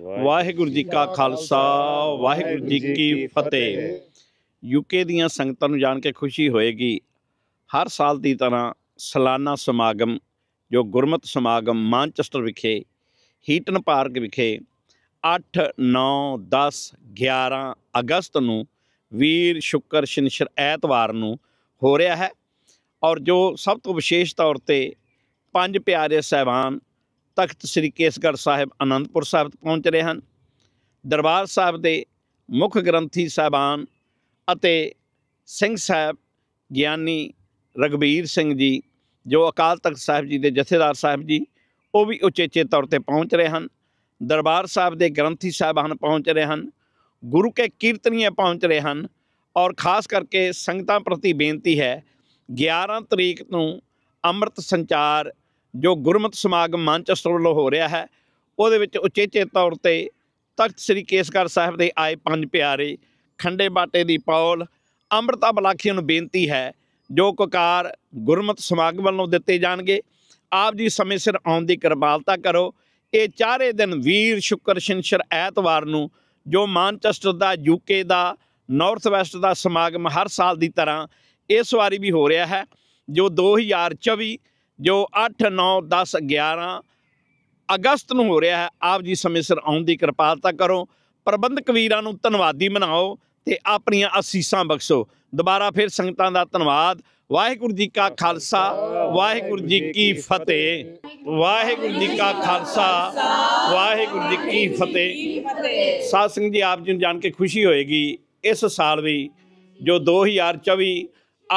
ਵਾਹਿਗੁਰੂ ਜੀ ਕਾ ਖਾਲਸਾ ਵਾਹਿਗੁਰੂ ਜੀ ਕੀ ਫਤਿਹ ਯੂਕੇ ਦੀਆਂ ਸੰਗਤਾਂ ਨੂੰ ਜਾਣ ਕੇ ਖੁਸ਼ੀ ਹੋਏਗੀ ਹਰ ਸਾਲ ਦੀ ਤਰ੍ਹਾਂ ਸਾਲਾਨਾ ਸਮਾਗਮ ਜੋ ਗੁਰਮਤ ਸਮਾਗਮ ਮਾਂਚੈਸਟਰ ਵਿਖੇ ਹੀਟਨ ਪਾਰਕ ਵਿਖੇ 8 9 10 11 ਅਗਸਤ ਨੂੰ ਵੀਰ ਸ਼ੁੱਕਰ ਸ਼ਨਿਸ਼ਰ ਐਤਵਾਰ ਨੂੰ ਹੋ ਰਿਹਾ ਹੈ ਔਰ ਜੋ ਸਭ ਤੋਂ ਵਿਸ਼ੇਸ਼ ਤੌਰ ਤੇ ਪੰਜ ਪਿਆਰੇ ਸਹਿਬਾਨ ਤਖਤ ਸ੍ਰੀ ਕੇਸਗੜ ਸਾਹਿਬ ਆਨੰਦਪੁਰ ਸਾਹਿਬ ਪਹੁੰਚ ਰਹੇ ਹਨ ਦਰਬਾਰ ਸਾਹਿਬ ਦੇ ਮੁੱਖ ਗ੍ਰੰਥੀ ਸਾਹਿਬਾਨ ਅਤੇ ਸਿੰਘ ਸਾਹਿਬ ਗਿਆਨੀ ਰਗਵੀਰ ਸਿੰਘ ਜੀ ਜੋ ਅਕਾਲ ਤਖਤ ਸਾਹਿਬ ਜੀ ਦੇ ਜਥੇਦਾਰ ਸਾਹਿਬ ਜੀ ਉਹ ਵੀ ਉਚੇਚੇ ਤੌਰ ਤੇ ਪਹੁੰਚ ਰਹੇ ਹਨ ਦਰਬਾਰ ਸਾਹਿਬ ਦੇ ਗ੍ਰੰਥੀ ਸਾਹਿਬਾਨ ਪਹੁੰਚ ਰਹੇ ਹਨ ਗੁਰੂ ਕੇ ਕੀਰਤਨੀਆਂ ਪਹੁੰਚ ਰਹੇ ਹਨ ਔਰ ਖਾਸ ਕਰਕੇ ਸੰਗਤਾਂ ਪ੍ਰਤੀ ਬੇਨਤੀ ਹੈ 11 ਤਰੀਕ ਨੂੰ ਅੰਮ੍ਰਿਤ ਸੰਚਾਰ ਜੋ ਗੁਰਮਤ ਸਮਾਗਮ ਮਾਂਚੈਸਟਰ ਵੱਲੋਂ ਹੋ ਰਿਹਾ ਹੈ ਉਹਦੇ ਵਿੱਚ ਉਚੇਚੇ ਤੌਰ ਤੇ ਤਖਤ ਸ੍ਰੀ ਕੇਸਗੜ ਸਾਹਿਬ ਦੇ ਆਏ ਪੰਜ ਪਿਆਰੇ ਖੰਡੇ ਬਾਟੇ ਦੀ ਪੌਲ ਅੰਮ੍ਰਿਤਾ ਬਲਾਖੀਆਂ ਨੂੰ ਬੇਨਤੀ ਹੈ ਜੋ ਕਕਾਰ ਗੁਰਮਤ ਸਮਾਗਮ ਵੱਲੋਂ ਦਿੱਤੇ ਜਾਣਗੇ ਆਪ ਜੀ ਸਮੇਂ ਸਿਰ ਆਉਣ ਦੀ ਕਿਰਪਾਲਤਾ ਕਰੋ ਇਹ ਚਾਰੇ ਦਿਨ ਵੀਰ ਸ਼ੁਕਰ ਸ਼ਿੰਸ਼ਰ ਐਤਵਾਰ ਨੂੰ ਜੋ ਮਾਨਚੈਸਟਰ ਦਾ ਯੂਕੇ ਦਾ ਨਾਰਥ ਵੈਸਟ ਦਾ ਸਮਾਗਮ ਹਰ ਸਾਲ ਦੀ ਤਰ੍ਹਾਂ ਇਸ ਵਾਰੀ ਵੀ ਹੋ ਰਿਹਾ ਹੈ ਜੋ 2024 ਜੋ 8 9 10 11 ਅਗਸਤ ਨੂੰ ਹੋ ਰਿਹਾ ਹੈ ਆਪ ਜੀ ਸਮੇਂ ਸਿਰ ਆਉਣ ਦੀ ਕਿਰਪਾਲਤਾ ਕਰੋ ਪ੍ਰਬੰਧਕ ਵੀਰਾਂ ਨੂੰ ਧੰਨਵਾਦੀ ਬਣਾਓ ਤੇ ਆਪਣੀਆਂ ਅਸੀਸਾਂ ਬਖਸ਼ੋ ਦੁਬਾਰਾ ਫਿਰ ਸੰਗਤਾਂ ਦਾ ਧੰਨਵਾਦ ਵਾਹਿਗੁਰੂ ਜੀ ਕਾ ਖਾਲਸਾ ਵਾਹਿਗੁਰੂ ਜੀ ਕੀ ਫਤਿਹ ਵਾਹਿਗੁਰੂ ਜੀ ਕਾ ਖਾਲਸਾ ਵਾਹਿਗੁਰੂ ਜੀ ਕੀ ਫਤਿਹ ਸਾਧ ਸੰਗਤ ਜੀ ਆਪ ਜੀ ਨੂੰ ਜਾਣ ਕੇ ਖੁਸ਼ੀ ਹੋਏਗੀ ਇਸ ਸਾਲ ਵੀ ਜੋ 2024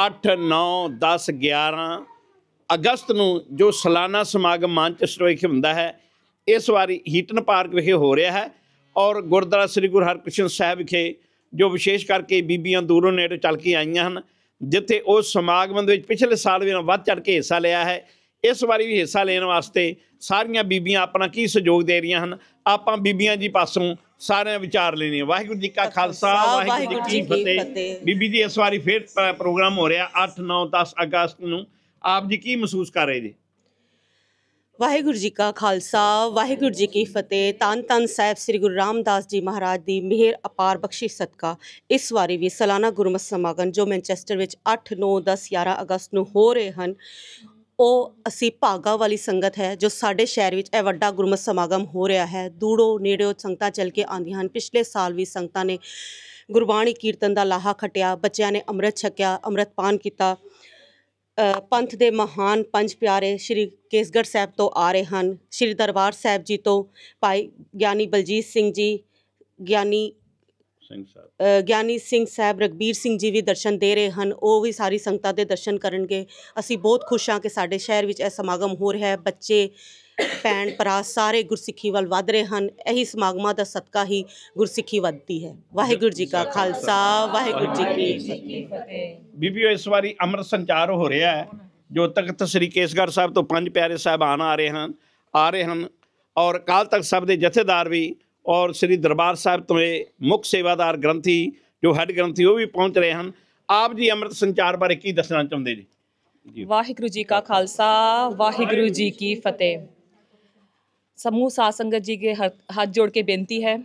8 9 10 11 ਅਗਸਤ ਨੂੰ ਜੋ ਸਾਲਾਨਾ ਸਮਾਗਮ ਮਾਨਚੈਸਟਰ ਵਿਖੇ ਹੁੰਦਾ ਹੈ ਇਸ ਵਾਰੀ ਹੀਟਨ ਪਾਰਕ ਵਿਖੇ ਹੋ ਰਿਹਾ ਹੈ ਔਰ ਗੁਰਦੁਆਰਾ ਸ੍ਰੀ ਗੁਰੂ ਹਰਕ੍ਰਿਸ਼ਨ ਸਾਹਿਬ ਵਿਖੇ ਜੋ ਵਿਸ਼ੇਸ਼ ਕਰਕੇ ਬੀਬੀਆਂ ਦੂਰੋਂ ਨੇੜੇ ਚੱਲ ਕੇ ਆਈਆਂ ਹਨ ਜਿੱਥੇ ਉਹ ਸਮਾਗਮ ਦੇ ਵਿੱਚ ਪਿਛਲੇ ਸਾਲ ਵੀ ਵੱਧ ਚੜ ਕੇ ਹਿੱਸਾ ਲਿਆ ਹੈ ਇਸ ਵਾਰੀ ਵੀ ਹਿੱਸਾ ਲੈਣ ਵਾਸਤੇ ਸਾਰੀਆਂ ਬੀਬੀਆਂ ਆਪਣਾ ਕੀ ਸਹਿਯੋਗ ਦੇ ਰਹੀਆਂ ਹਨ ਆਪਾਂ ਬੀਬੀਆਂ ਜੀ ਪਾਸੋਂ ਸਾਰਿਆਂ ਵਿਚਾਰ ਲੈਣੇ ਵਾਹਿਗੁਰੂ ਜੀ ਕਾ ਖਾਲਸਾ ਵਾਹਿਗੁਰੂ ਜੀ ਕੀ ਫਤਿਹ ਬੀਬੀ ਜੀ ਇਸ ਵਾਰੀ ਫੇਰ ਪ੍ਰੋਗਰਾਮ ਹੋ ਰਿਹਾ 8 9 10 ਅਗਸਤ ਨੂੰ ਆਪ ਜੀ ਕੀ ਮਹਿਸੂਸ ਕਰ ਰਹੇ ਜੀ ਵਾਹਿਗੁਰੂ ਜੀ ਕਾ ਖਾਲਸਾ ਵਾਹਿਗੁਰੂ ਜੀ ਕੀ ਫਤਿਹ ਤਨ ਤਨ ਸਾਹਿਬ ਸ੍ਰੀ ਗੁਰੂ ਰਾਮਦਾਸ ਜੀ ਮਹਾਰਾਜ ਦੀ ਮਿਹਰ ਅਪਾਰ ਬਖਸ਼ਿਸ਼ ਸਦਕਾ ਇਸ ਵਾਰੀ ਵੀ ਸਾਲਾਨਾ ਗੁਰਮਤ ਸਮਾਗਮ ਜੋ ਮੈਂਚੈਸਟਰ ਵਿੱਚ 8 9 10 11 ਅਗਸਤ ਨੂੰ ਹੋ ਰਹੇ ਹਨ ਉਹ ਅਸੀਂ ਭਾਗਾ ਵਾਲੀ ਸੰਗਤ ਹੈ ਜੋ ਸਾਡੇ ਸ਼ਹਿਰ ਵਿੱਚ ਇਹ ਵੱਡਾ ਗੁਰਮਤ ਸਮਾਗਮ ਹੋ ਰਿਹਾ ਹੈ ਦੂੜੋ ਨੇੜਿਓ ਸੰਗਤਾਂ ਚੱਲ ਕੇ ਆਂਦੀਆਂ ਹਨ ਪਿਛਲੇ ਸਾਲ ਵੀ ਸੰਗਤਾਂ ਨੇ ਗੁਰਬਾਣੀ ਕੀਰਤਨ ਦਾ ਲਾਹਾ ਖਟਿਆ ਬੱਚਿਆਂ ਨੇ ਅੰਮ੍ਰਿਤ ਛਕਿਆ ਅੰਮ੍ਰਿਤਪਾਨ ਕੀਤਾ ਪੰਥ ਦੇ ਮਹਾਨ ਪੰਜ ਪਿਆਰੇ ਸ਼੍ਰੀ ਕੇਸਗੜ ਸਾਹਿਬ ਤੋਂ ਆ ਰਹੇ ਹਨ ਸ਼੍ਰੀ ਦਰਬਾਰ ਸਾਹਿਬ ਜੀ ਤੋਂ ਭਾਈ ਗਿਆਨੀ ਬਲਜੀਤ ਸਿੰਘ ਜੀ ਗਿਆਨੀ ਸਿੰਘ ਸਾਹਿਬ ਗਿਆਨੀ ਸਿੰਘ ਸਾਹਿਬ ਰਗਬੀਰ ਸਿੰਘ ਜੀ ਵੀ ਦਰਸ਼ਨ ਦੇ ਰਹੇ ਹਨ ਉਹ ਵੀ ਸਾਰੀ ਸੰਗਤਾਂ ਦੇ ਦਰਸ਼ਨ ਕਰਨਗੇ ਅਸੀਂ ਬਹੁਤ ਖੁਸ਼ ਹਾਂ ਕਿ ਸਾਡੇ ਸ਼ਹਿਰ ਵਿੱਚ ਇਹ ਸਮਾਗਮ ਹੋ ਰਿਹਾ ਹੈ ਬੱਚੇ ਭੈਣ ਭਰਾ ਸਾਰੇ ਗੁਰਸਿੱਖੀ ਵੱਲ ਵਧ ਰਹੇ ਹਨ ਇਹੀ ਸਮਾਗਮਾਂ ਦਾ ਸਦਕਾ ਹੀ ਗੁਰਸਿੱਖੀ ਵੱਧਦੀ ਹੈ ਵਾਹਿਗੁਰੂ ਜੀ ਕਾ ਖਾਲਸਾ ਵਾਹਿਗੁਰੂ ਜੀ ਕੀ ਫਤਿਹ ਬੀਬੀਓ ਇਸ ਵਾਰੀ ਅੰਮ੍ਰਿਤ ਸੰਚਾਰ ਹੋ ਰਿਹਾ ਹੈ ਜੋ ਤਖਤ ਸ੍ਰੀ ਕੇਸਗੜ ਸਾਹਿਬ ਤੋਂ ਪੰਜ ਪਿਆਰੇ ਸਾਹਿਬਾਨ ਆ ਰਹੇ ਹਨ ਆ ਰਹੇ ਹਨ ਔਰ ਕਾਲ ਤੱਕ ਸਭ ਦੇ ਜਥੇਦਾਰ ਵੀ ਔਰ ਸ੍ਰੀ ਦਰਬਾਰ ਸਾਹਿਬ ਤੋਂ ਇਹ ਮੁੱਖ ਸੇਵਾਦਾਰ ਗ੍ਰੰਥੀ ਜੋ ਹੈਡ ਗ੍ਰੰਥੀ ਉਹ ਵੀ ਪਹੁੰਚ ਰਹੇ ਹਨ ਆਪ ਜੀ ਅੰਮ੍ਰਿਤ ਸੰਚਾਰ ਬਾਰੇ ਕੀ ਦੱਸਣਾ ਚਾਹੁੰਦੇ ਜੀ ਵਾਹਿਗੁਰੂ ਜੀ ਕਾ ਖਾਲਸਾ ਵਾਹਿਗੁਰੂ ਜੀ ਕੀ ਫਤਿਹ ਸਮੂਹ ਸਾਧ ਸੰਗਤ ਜੀ ਕੇ ਹੱਥ ਜੋੜ ਕੇ ਬੇਨਤੀ ਹੈ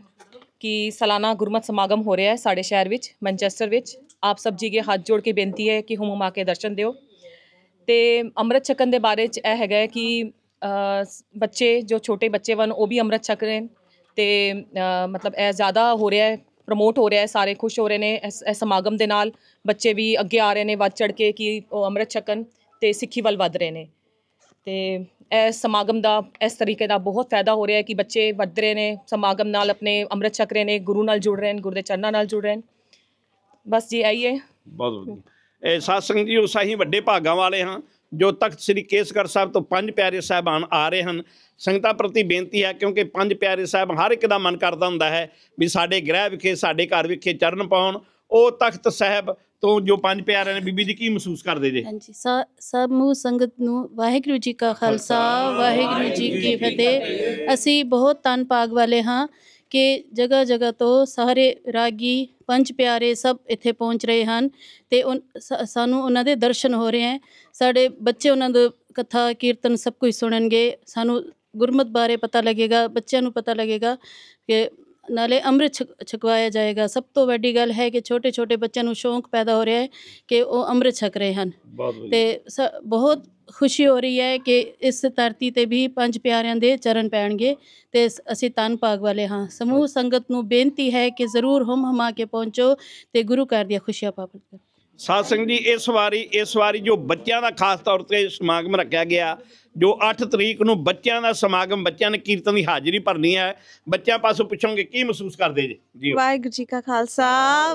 ਕਿ ਸਾਲਾਨਾ ਗੁਰਮਤ ਸਮਾਗਮ ਹੋ ਰਿਹਾ ਹੈ ਸਾਡੇ ਸ਼ਹਿਰ ਵਿੱਚ ਮੈਂਚੈਸਟਰ ਵਿੱਚ ਆਪ ਸਭ ਜੀ ਕੇ ਹੱਥ ਜੋੜ ਕੇ ਬੇਨਤੀ ਹੈ ਕਿ ਹੁਮ ਆ ਕੇ ਦਰਸ਼ਨ ਦਿਓ ਤੇ ਅੰਮ੍ਰਿਤ ਛਕਣ ਦੇ ਬਾਰੇ ਚ ਇਹ ਹੈਗਾ ਕਿ ਬੱਚੇ ਜੋ ਛੋਟੇ ਬੱਚੇ ਵਨ ਉਹ ਵੀ ਅੰਮ੍ਰਿਤ ਛਕ ਰਹੇ ਤੇ ਮਤਲਬ ਇਹ ਜ਼ਿਆਦਾ ਹੋ ਰਿਹਾ ਹੈ ਪ੍ਰਮੋਟ ਹੋ ਰਿਹਾ ਹੈ ਸਾਰੇ ਖੁਸ਼ ਹੋ ਰਹੇ ਨੇ ਇਸ ਸਮਾਗਮ ਦੇ ਨਾਲ ਬੱਚੇ ਵੀ ਅੱਗੇ ਆ ਰਹੇ ਨੇ ਵੱਧ ਚੜ ਕੇ ਕਿ ਉਹ ਅੰਮ੍ਰਿਤ ਛਕਣ ਤੇ ਸਿੱਖੀ ਵੱਲ ਵੱਧ ਰਹੇ ਨੇ ਤੇ ਇਹ ਸਮਾਗਮ ਦਾ ਇਸ ਤਰੀਕੇ ਦਾ ਬਹੁਤ ਫਾਇਦਾ ਹੋ ਰਿਹਾ ਹੈ ਕਿ ਬੱਚੇ ਵੱਧ ਰਹੇ ਨੇ ਸਮਾਗਮ ਨਾਲ ਆਪਣੇ ਅੰਮ੍ਰਿਤ ਚੱਕਰੇ ਨੇ ਗੁਰੂ ਨਾਲ ਜੁੜ ਰਹੇ ਨੇ ਗੁਰਦੇ ਦੇ ਚਰਨਾਂ ਨਾਲ ਜੁੜ ਰਹੇ ਨੇ ਬਸ ਜੀ ਆਈਏ ਬਹੁਤ ਵਧੀਆ ਇਹ ਸਾਧ ਸੰਗਤ ਜੀ ਸਾਹੀ ਵੱਡੇ ਭਾਗਾਂ ਵਾਲੇ ਹਾਂ ਜੋ ਤਖਤ ਸ੍ਰੀ ਕੇਸਗੜ ਸਾਹਿਬ ਤੋਂ ਪੰਜ ਪਿਆਰੇ ਸਹਿਬਾਨ ਆ ਰਹੇ ਹਨ ਸੰਗਤਾਂ ਪ੍ਰਤੀ ਬੇਨਤੀ ਹੈ ਕਿਉਂਕਿ ਪੰਜ ਪਿਆਰੇ ਸਹਿਬ ਹਰ ਇੱਕ ਦਾ ਮਨ ਕਰਦਾ ਹੁੰਦਾ ਹੈ ਵੀ ਸਾਡੇ ਗ੍ਰਹਿ ਵਿਖੇ ਸਾਡੇ ਘਰ ਵਿਖੇ ਚਰਨ ਪਾਉਣ ਉਹ ਤਖਤ ਸਾਹਿਬ ਤੋਂ ਜੋ ਪੰਜ ਪਿਆਰਿਆਂ ਨੇ ਬੀਬੀ ਜੀ ਕੀ ਮਹਿਸੂਸ ਕਰਦੇ ਜੇ ਹਾਂਜੀ ਸਾ- ਸਭ ਸੰਗਤ ਨੂੰ ਵਾਹਿਗੁਰੂ ਜੀ ਕਾ ਖਾਲਸਾ ਵਾਹਿਗੁਰੂ ਜੀ ਕੀ ਫਤਿਹ ਅਸੀਂ ਬਹੁਤ ਤਨ ਪਾਗ ਵਾਲੇ ਹਾਂ ਕਿ ਜਗਾ ਜਗਾ ਤੋਂ ਸਾਰੇ ਰਾਗੀ ਪੰਜ ਪਿਆਰੇ ਸਭ ਇੱਥੇ ਪਹੁੰਚ ਰਹੇ ਹਨ ਤੇ ਸਾਨੂੰ ਉਹਨਾਂ ਦੇ ਦਰਸ਼ਨ ਹੋ ਰਹੇ ਹਨ ਸਾਡੇ ਬੱਚੇ ਉਹਨਾਂ ਦਾ ਕਥਾ ਕੀਰਤਨ ਸਭ ਕੁਝ ਸੁਣਨਗੇ ਸਾਨੂੰ ਗੁਰਮਤ ਬਾਰੇ ਪਤਾ ਲੱਗੇਗਾ ਬੱਚਿਆਂ ਨੂੰ ਪਤਾ ਲੱਗੇਗਾ ਕਿ ਨਾਲੇ ਅੰਮ੍ਰਿਤ ਛਕਵਾਇਆ ਜਾਏਗਾ ਸਭ ਤੋਂ ਵੱਡੀ ਗੱਲ ਹੈ ਕਿ ਛੋਟੇ ਛੋਟੇ ਬੱਚਿਆਂ ਨੂੰ ਸ਼ੌਂਕ ਪੈਦਾ ਹੋ ਰਿਹਾ ਹੈ ਕਿ ਉਹ ਅੰਮ੍ਰਿਤ ਛਕ ਰਹੇ ਹਨ ਬਹੁਤ ਵਧੀਆ ਤੇ ਬਹੁਤ ਖੁਸ਼ੀ ਹੋ ਰਹੀ ਹੈ ਕਿ ਇਸ ਧਰਤੀ ਤੇ ਵੀ ਪੰਜ ਪਿਆਰਿਆਂ ਦੇ ਚਰਨ ਪੈਣਗੇ ਤੇ ਅਸੀਂ ਤਨ ਪਾਗ ਵਾਲੇ ਹਾਂ ਸਮੂਹ ਸੰਗਤ ਨੂੰ ਬੇਨਤੀ ਹੈ ਕਿ ਜ਼ਰੂਰ ਹਮ ਹਮਾ ਕੇ ਪਹੁੰਚੋ ਤੇ ਗੁਰੂ ਘਰ ਦੀਆਂ ਖੁਸ਼ੀਆਂ ਪ੍ਰਾਪਤ ਕਰੋ ਸਾਧ ਸਿੰਘ ਜੀ ਇਸ ਵਾਰੀ ਇਸ ਵਾਰੀ ਜੋ ਬੱਚਿਆਂ ਦਾ ਖਾਸ ਤੌਰ ਤੇ ਸਮਾਗਮ ਰੱਖਿਆ ਗਿਆ ਜੋ 8 ਤਰੀਕ ਨੂੰ ਬੱਚਿਆਂ ਦਾ ਸਮਾਗਮ ਬੱਚਿਆਂ ਨੇ ਕੀਰਤਨ ਦੀ ਹਾਜ਼ਰੀ ਭਰਨੀ ਹੈ ਬੱਚਿਆਂ ਪਾਸੋਂ ਪੁੱਛੋਗੇ ਕੀ ਮਹਿਸੂਸ ਕਰਦੇ ਜੀ ਵਾਹਿਗੁਰੂ ਜੀ ਕਾ ਖਾਲਸਾ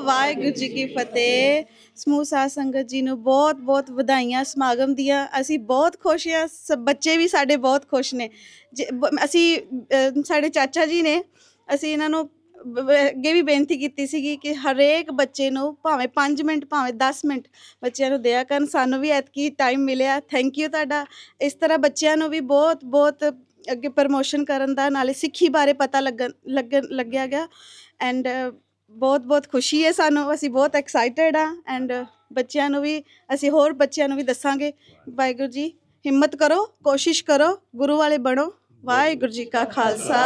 ਵਾਹਿਗੁਰੂ ਜੀ ਕੀ ਫਤਿਹ ਸਮੂਹ ਸਾਧ ਸੰਗਤ ਜੀ ਨੂੰ ਬਹੁਤ ਬਹੁਤ ਵਧਾਈਆਂ ਸਮਾਗਮ ਦੀਆਂ ਅਸੀਂ ਬਹੁਤ ਖੁਸ਼ ਹਾਂ ਸਭ ਬੱਚੇ ਵੀ ਸਾਡੇ ਬਹੁਤ ਖੁਸ਼ ਨੇ ਅਸੀਂ ਸਾਡੇ ਚਾਚਾ ਜੀ ਨੇ ਅਸੀਂ ਇਹਨਾਂ ਨੂੰ ਅੱਗੇ ਵੀ ਬੇਨਤੀ ਕੀਤੀ ਸੀਗੀ ਕਿ ਹਰੇਕ ਬੱਚੇ ਨੂੰ ਭਾਵੇਂ 5 ਮਿੰਟ ਭਾਵੇਂ 10 ਮਿੰਟ ਬੱਚਿਆਂ ਨੂੰ ਦਿਆ ਕਰਨ ਸਾਨੂੰ ਵੀ ਐਤਕੀ ਟਾਈਮ ਮਿਲਿਆ ਥੈਂਕ ਯੂ ਤੁਹਾਡਾ ਇਸ ਤਰ੍ਹਾਂ ਬੱਚਿਆਂ ਨੂੰ ਵੀ ਬਹੁਤ ਬਹੁਤ ਅੱਗੇ ਪ੍ਰਮੋਸ਼ਨ ਕਰਨ ਦਾ ਨਾਲੇ ਸਿੱਖੀ ਬਾਰੇ ਪਤਾ ਲੱਗਣ ਲੱਗਿਆ ਗਿਆ ਐਂਡ ਬਹੁਤ ਬਹੁਤ ਖੁਸ਼ੀ ਹੈ ਸਾਨੂੰ ਅਸੀਂ ਬਹੁਤ ਐਕਸਾਈਟਿਡ ਆ ਐਂਡ ਬੱਚਿਆਂ ਨੂੰ ਵੀ ਅਸੀਂ ਹੋਰ ਬੱਚਿਆਂ ਨੂੰ ਵੀ ਦੱਸਾਂਗੇ ਵਾਹਿਗੁਰੂ ਜੀ ਹਿੰਮਤ ਕਰੋ ਕੋਸ਼ਿਸ਼ ਕਰੋ ਗੁਰੂ ਵਾਲੇ ਬਣੋ ਵਾਹਿਗੁਰੂ ਜੀ ਕਾ ਖਾਲਸਾ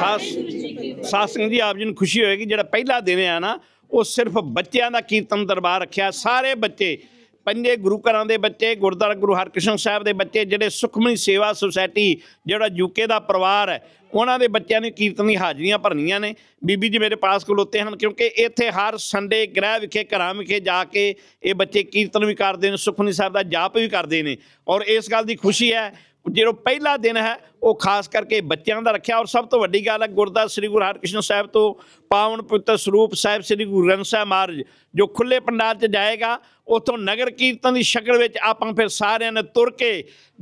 ਵਾਹਿਗੁਰੂ ਜੀ ਕੀ ਫਤਿਹ ਸਾਧ ਜੀ ਆਪ ਜੀ ਨੂੰ ਖੁਸ਼ੀ ਹੋਏਗੀ ਜਿਹੜਾ ਪਹਿਲਾ ਦਿਨ ਆ ਨਾ ਉਹ ਸਿਰਫ ਬੱਚਿਆਂ ਦਾ ਕੀਰਤਨ ਦਰਬਾਰ ਰੱਖਿਆ ਸਾਰੇ ਬੱਚੇ ਪੰਜੇ ਗੁਰੂ ਘਰਾਂ ਦੇ ਬੱਚੇ ਗੁਰਦਾਰ ਗੁਰੂ ਹਰਕ੍ਰਿਸ਼ਨ ਸਾਹਿਬ ਦੇ ਬੱਚੇ ਜਿਹੜੇ ਸੁਖਮਨੀ ਸੇਵਾ ਸੁਸਾਇਟੀ ਜਿਹੜਾ ਯੂਕੇ ਦਾ ਪਰਿਵਾਰ ਹੈ ਉਹਨਾਂ ਦੇ ਬੱਚਿਆਂ ਨੇ ਕੀਰਤਨ ਦੀ ਹਾਜ਼ਰੀਆਂ ਭਰਨੀਆਂ ਨੇ ਬੀਬੀ ਜੀ ਮੇਰੇ ਪਾਸ ਕੋਲ ਉੱਤੇ ਹਨ ਕਿਉਂਕਿ ਇੱਥੇ ਹਰ ਸੰਡੇ ਗ੍ਰਹਿ ਵਿਖੇ ਘਰਾਂ ਵਿਖੇ ਜਾ ਕੇ ਇਹ ਬੱਚੇ ਕੀਰਤਨ ਵੀ ਕਰਦੇ ਨੇ ਸੁਖਮਨੀ ਸਾਹਿਬ ਦਾ ਜਾਪ ਵੀ ਕਰਦੇ ਨੇ ਔਰ ਇਸ ਗੱਲ ਦੀ ਖੁਸ਼ੀ ਹੈ ਜਿਹੜਾ ਪਹਿਲਾ ਦਿਨ ਹੈ ਉਹ ਖਾਸ ਕਰਕੇ ਬੱਚਿਆਂ ਦਾ ਰੱਖਿਆ ਔਰ ਸਭ ਤੋਂ ਵੱਡੀ ਗੱਲ ਹੈ ਗੁਰਦਾਸ ਸ੍ਰੀ ਗੁਰੂ ਹਰਕ੍ਰਿਸ਼ਨ ਸਾਹਿਬ ਤੋਂ ਪਾਵਨ ਪੁੱਤਰ ਸਰੂਪ ਸਾਹਿਬ ਸ੍ਰੀ ਗੁਰੂ ਗ੍ਰੰਥ ਸਾਹਿਬ ਮਹਾਰਾਜ ਜੋ ਖੁੱਲੇ ਪੰਡਾਲ 'ਚ ਜਾਏਗਾ ਉਥੋਂ ਨਗਰ ਕੀਰਤਨ ਦੀ ਸ਼ਕਲ ਵਿੱਚ ਆਪਾਂ ਫਿਰ ਸਾਰਿਆਂ ਨੇ ਤੁਰ ਕੇ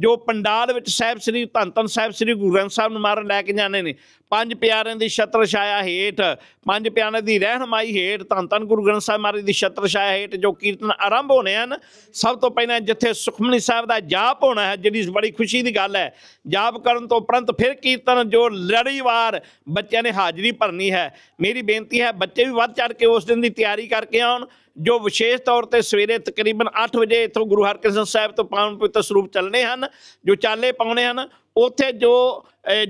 ਜੋ ਪੰਡਾਲ ਵਿੱਚ ਸਾਹਿਬ ਸ੍ਰੀ ਧੰਨ ਧੰਨ ਸਾਹਿਬ ਸ੍ਰੀ ਗੁਰੂ ਗ੍ਰੰਥ ਸਾਹਿਬ ਨੂੰ ਮਾਰਨ ਲੈ ਕੇ ਜਾਣੇ ਨੇ ਪੰਜ ਪਿਆਰਿਆਂ ਦੀ ਛਤਰ ਛਾਇਆ ਹੇਠ ਪੰਜ ਪਿਆਰਿਆਂ ਦੀ ਰਹਿਨਮਾਈ ਹੇਠ ਧੰਨ ਧੰਨ ਗੁਰੂ ਗ੍ਰੰਥ ਸਾਹਿਬ ਮਹਾਰਾਜ ਦੀ ਛਤਰ ਛਾਇਆ ਹੇਠ ਜੋ ਕੀਰਤਨ ਆਰੰਭ ਹੋਣੇ ਹਨ ਸਭ ਤੋਂ ਪਹਿਲਾਂ ਜਿੱਥੇ ਸੁਖਮਨੀ ਸਾਹਿਬ ਦਾ ਜਾਪ ਹੋਣਾ ਹੈ ਜਿਹੜੀ ਬੜੀ ਖੁਸ਼ੀ ਦੀ ਗੱਲ ਹੈ ਜਾਪ ਕਰਨ ਤੋਂ ਉਪਰੰਤ ਫਿਰ ਕੀਰਤਨ ਜੋ ਲੜੀਵਾਰ ਬੱਚਿਆਂ ਨੇ ਹਾਜ਼ਰੀ ਭਰਨੀ ਹੈ ਮੇਰੀ ਬੇਨਤੀ ਹੈ ਬੱਚੇ ਵੀ ਵੱਧ ਚੜ ਕੇ ਉਸ ਦਿਨ ਦੀ ਤਿਆਰੀ ਕਰਕੇ ਆਉਣ ਜੋ ਵਿਸ਼ੇਸ਼ ਤੌਰ ਤੇ ਸਵੇਰੇ ਤਕਰੀਬਨ 8 ਵਜੇ ਇਥੋਂ ਗੁਰੂ ਹਰਕ੍ਰਿਸ਼ਨ ਸਾਹਿਬ ਤੋਂ ਪਾਵਨ ਪਵਿੱਤਰ ਸਰੂਪ ਚੱਲਣੇ ਹਨ ਜੋ ਚਾਲੇ ਪਾਉਣੇ ਹਨ ਉੱਥੇ ਜੋ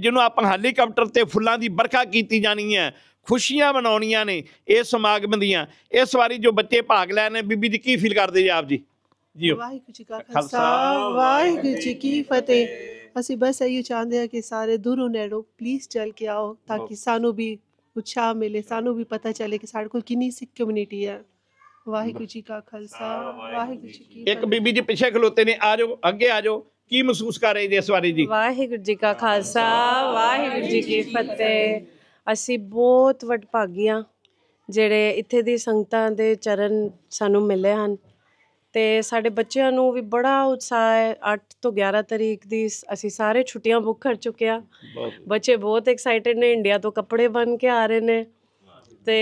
ਜਿਹਨੂੰ ਆਪਾਂ ਹੈਲੀਕਾਪਟਰ ਤੇ ਫੁੱਲਾਂ ਦੀ ਵਰਖਾ ਕੀਤੀ ਜਾਣੀ ਹੈ ਖੁਸ਼ੀਆਂ ਮਨਾਉਣੀਆਂ ਨੇ ਇਹ ਸਮਾਗਮ ਦੀਆਂ ਇਸ ਵਾਰੀ ਜੋ ਬੱਚੇ ਭਾਗ ਲੈ ਨੇ ਬੀਬੀ ਜੀ ਕੀ ਫੀਲ ਕਰਦੇ ਜੀ ਆਪ ਜੀ ਜੀ ਵਾਹਿਗੁਰੂ ਜੀ ਕਾ ਖਾਲਸਾ ਵਾਹਿਗੁਰੂ ਜੀ ਕੀ ਫਤਿਹ ਅਸੀਂ ਬਸ ਇਹੀ ਚਾਹੁੰਦੇ ਹਾਂ ਕਿ ਸਾਰੇ ਦੂਰੋਂ ਨੇੜੋਂ ਪਲੀਜ਼ ਚੱਲ ਕੇ ਆਓ ਤਾਂ ਕਿ ਸਾਨੂੰ ਵੀ ਉਤਸ਼ਾਹ ਮਿਲੇ ਸਾਨੂੰ ਵੀ ਪਤਾ ਚੱਲੇ ਕਿ ਸਾਡੇ ਕੋਲ ਕਿੰਨੀ ਸਿੱਖ ਕਮਿਊਨਿਟੀ ਹੈ ਵਾਹਿਗੁਰੂ ਜੀ ਕਾ ਖਾਲਸਾ ਵਾਹਿਗੁਰੂ ਜੀ ਕੀ ਇੱਕ ਬੀਬੀ ਜੀ ਪਿੱਛੇ ਖਲੋਤੇ ਨੇ ਆ ਜਾਓ ਅੱਗੇ ਆ ਜਾਓ ਕੀ ਮਹਿਸੂਸ ਕਰ ਰਹੇ ਜੀ ਇਸ ਵਾਰੀ ਜੀ ਵਾਹਿਗੁਰੂ ਜੀ ਕਾ ਖਾਲਸਾ ਵਾਹਿਗੁਰੂ ਜੀ ਕੀ ਫਤਿਹ ਅਸੀਂ ਬਹੁਤ ਵੱਡ ਭਾਗੀਆਂ ਜਿਹੜੇ ਇੱਥੇ ਦੀ ਸੰਗਤਾਂ ਦੇ ਚਰਨ ਸਾਨੂੰ ਮਿਲੇ ਹਨ ਤੇ ਸਾਡੇ ਬੱਚਿਆਂ ਨੂੰ ਵੀ ਬੜਾ ਉਤਸ਼ਾਹ ਹੈ 8 ਤੋਂ 11 ਤਰੀਕ ਦੀ ਅਸੀਂ ਸਾਰੇ ਛੁੱਟੀਆਂ ਬੁੱਕ ਕਰ ਚੁੱਕੇ ਆ ਬੱਚੇ ਬਹੁਤ ਐਕਸਾਈਟਡ ਨੇ ਇੰਡੀਆ ਤੋਂ ਕੱਪੜੇ ਬਣ ਕੇ ਆ ਰਹੇ ਨੇ ਤੇ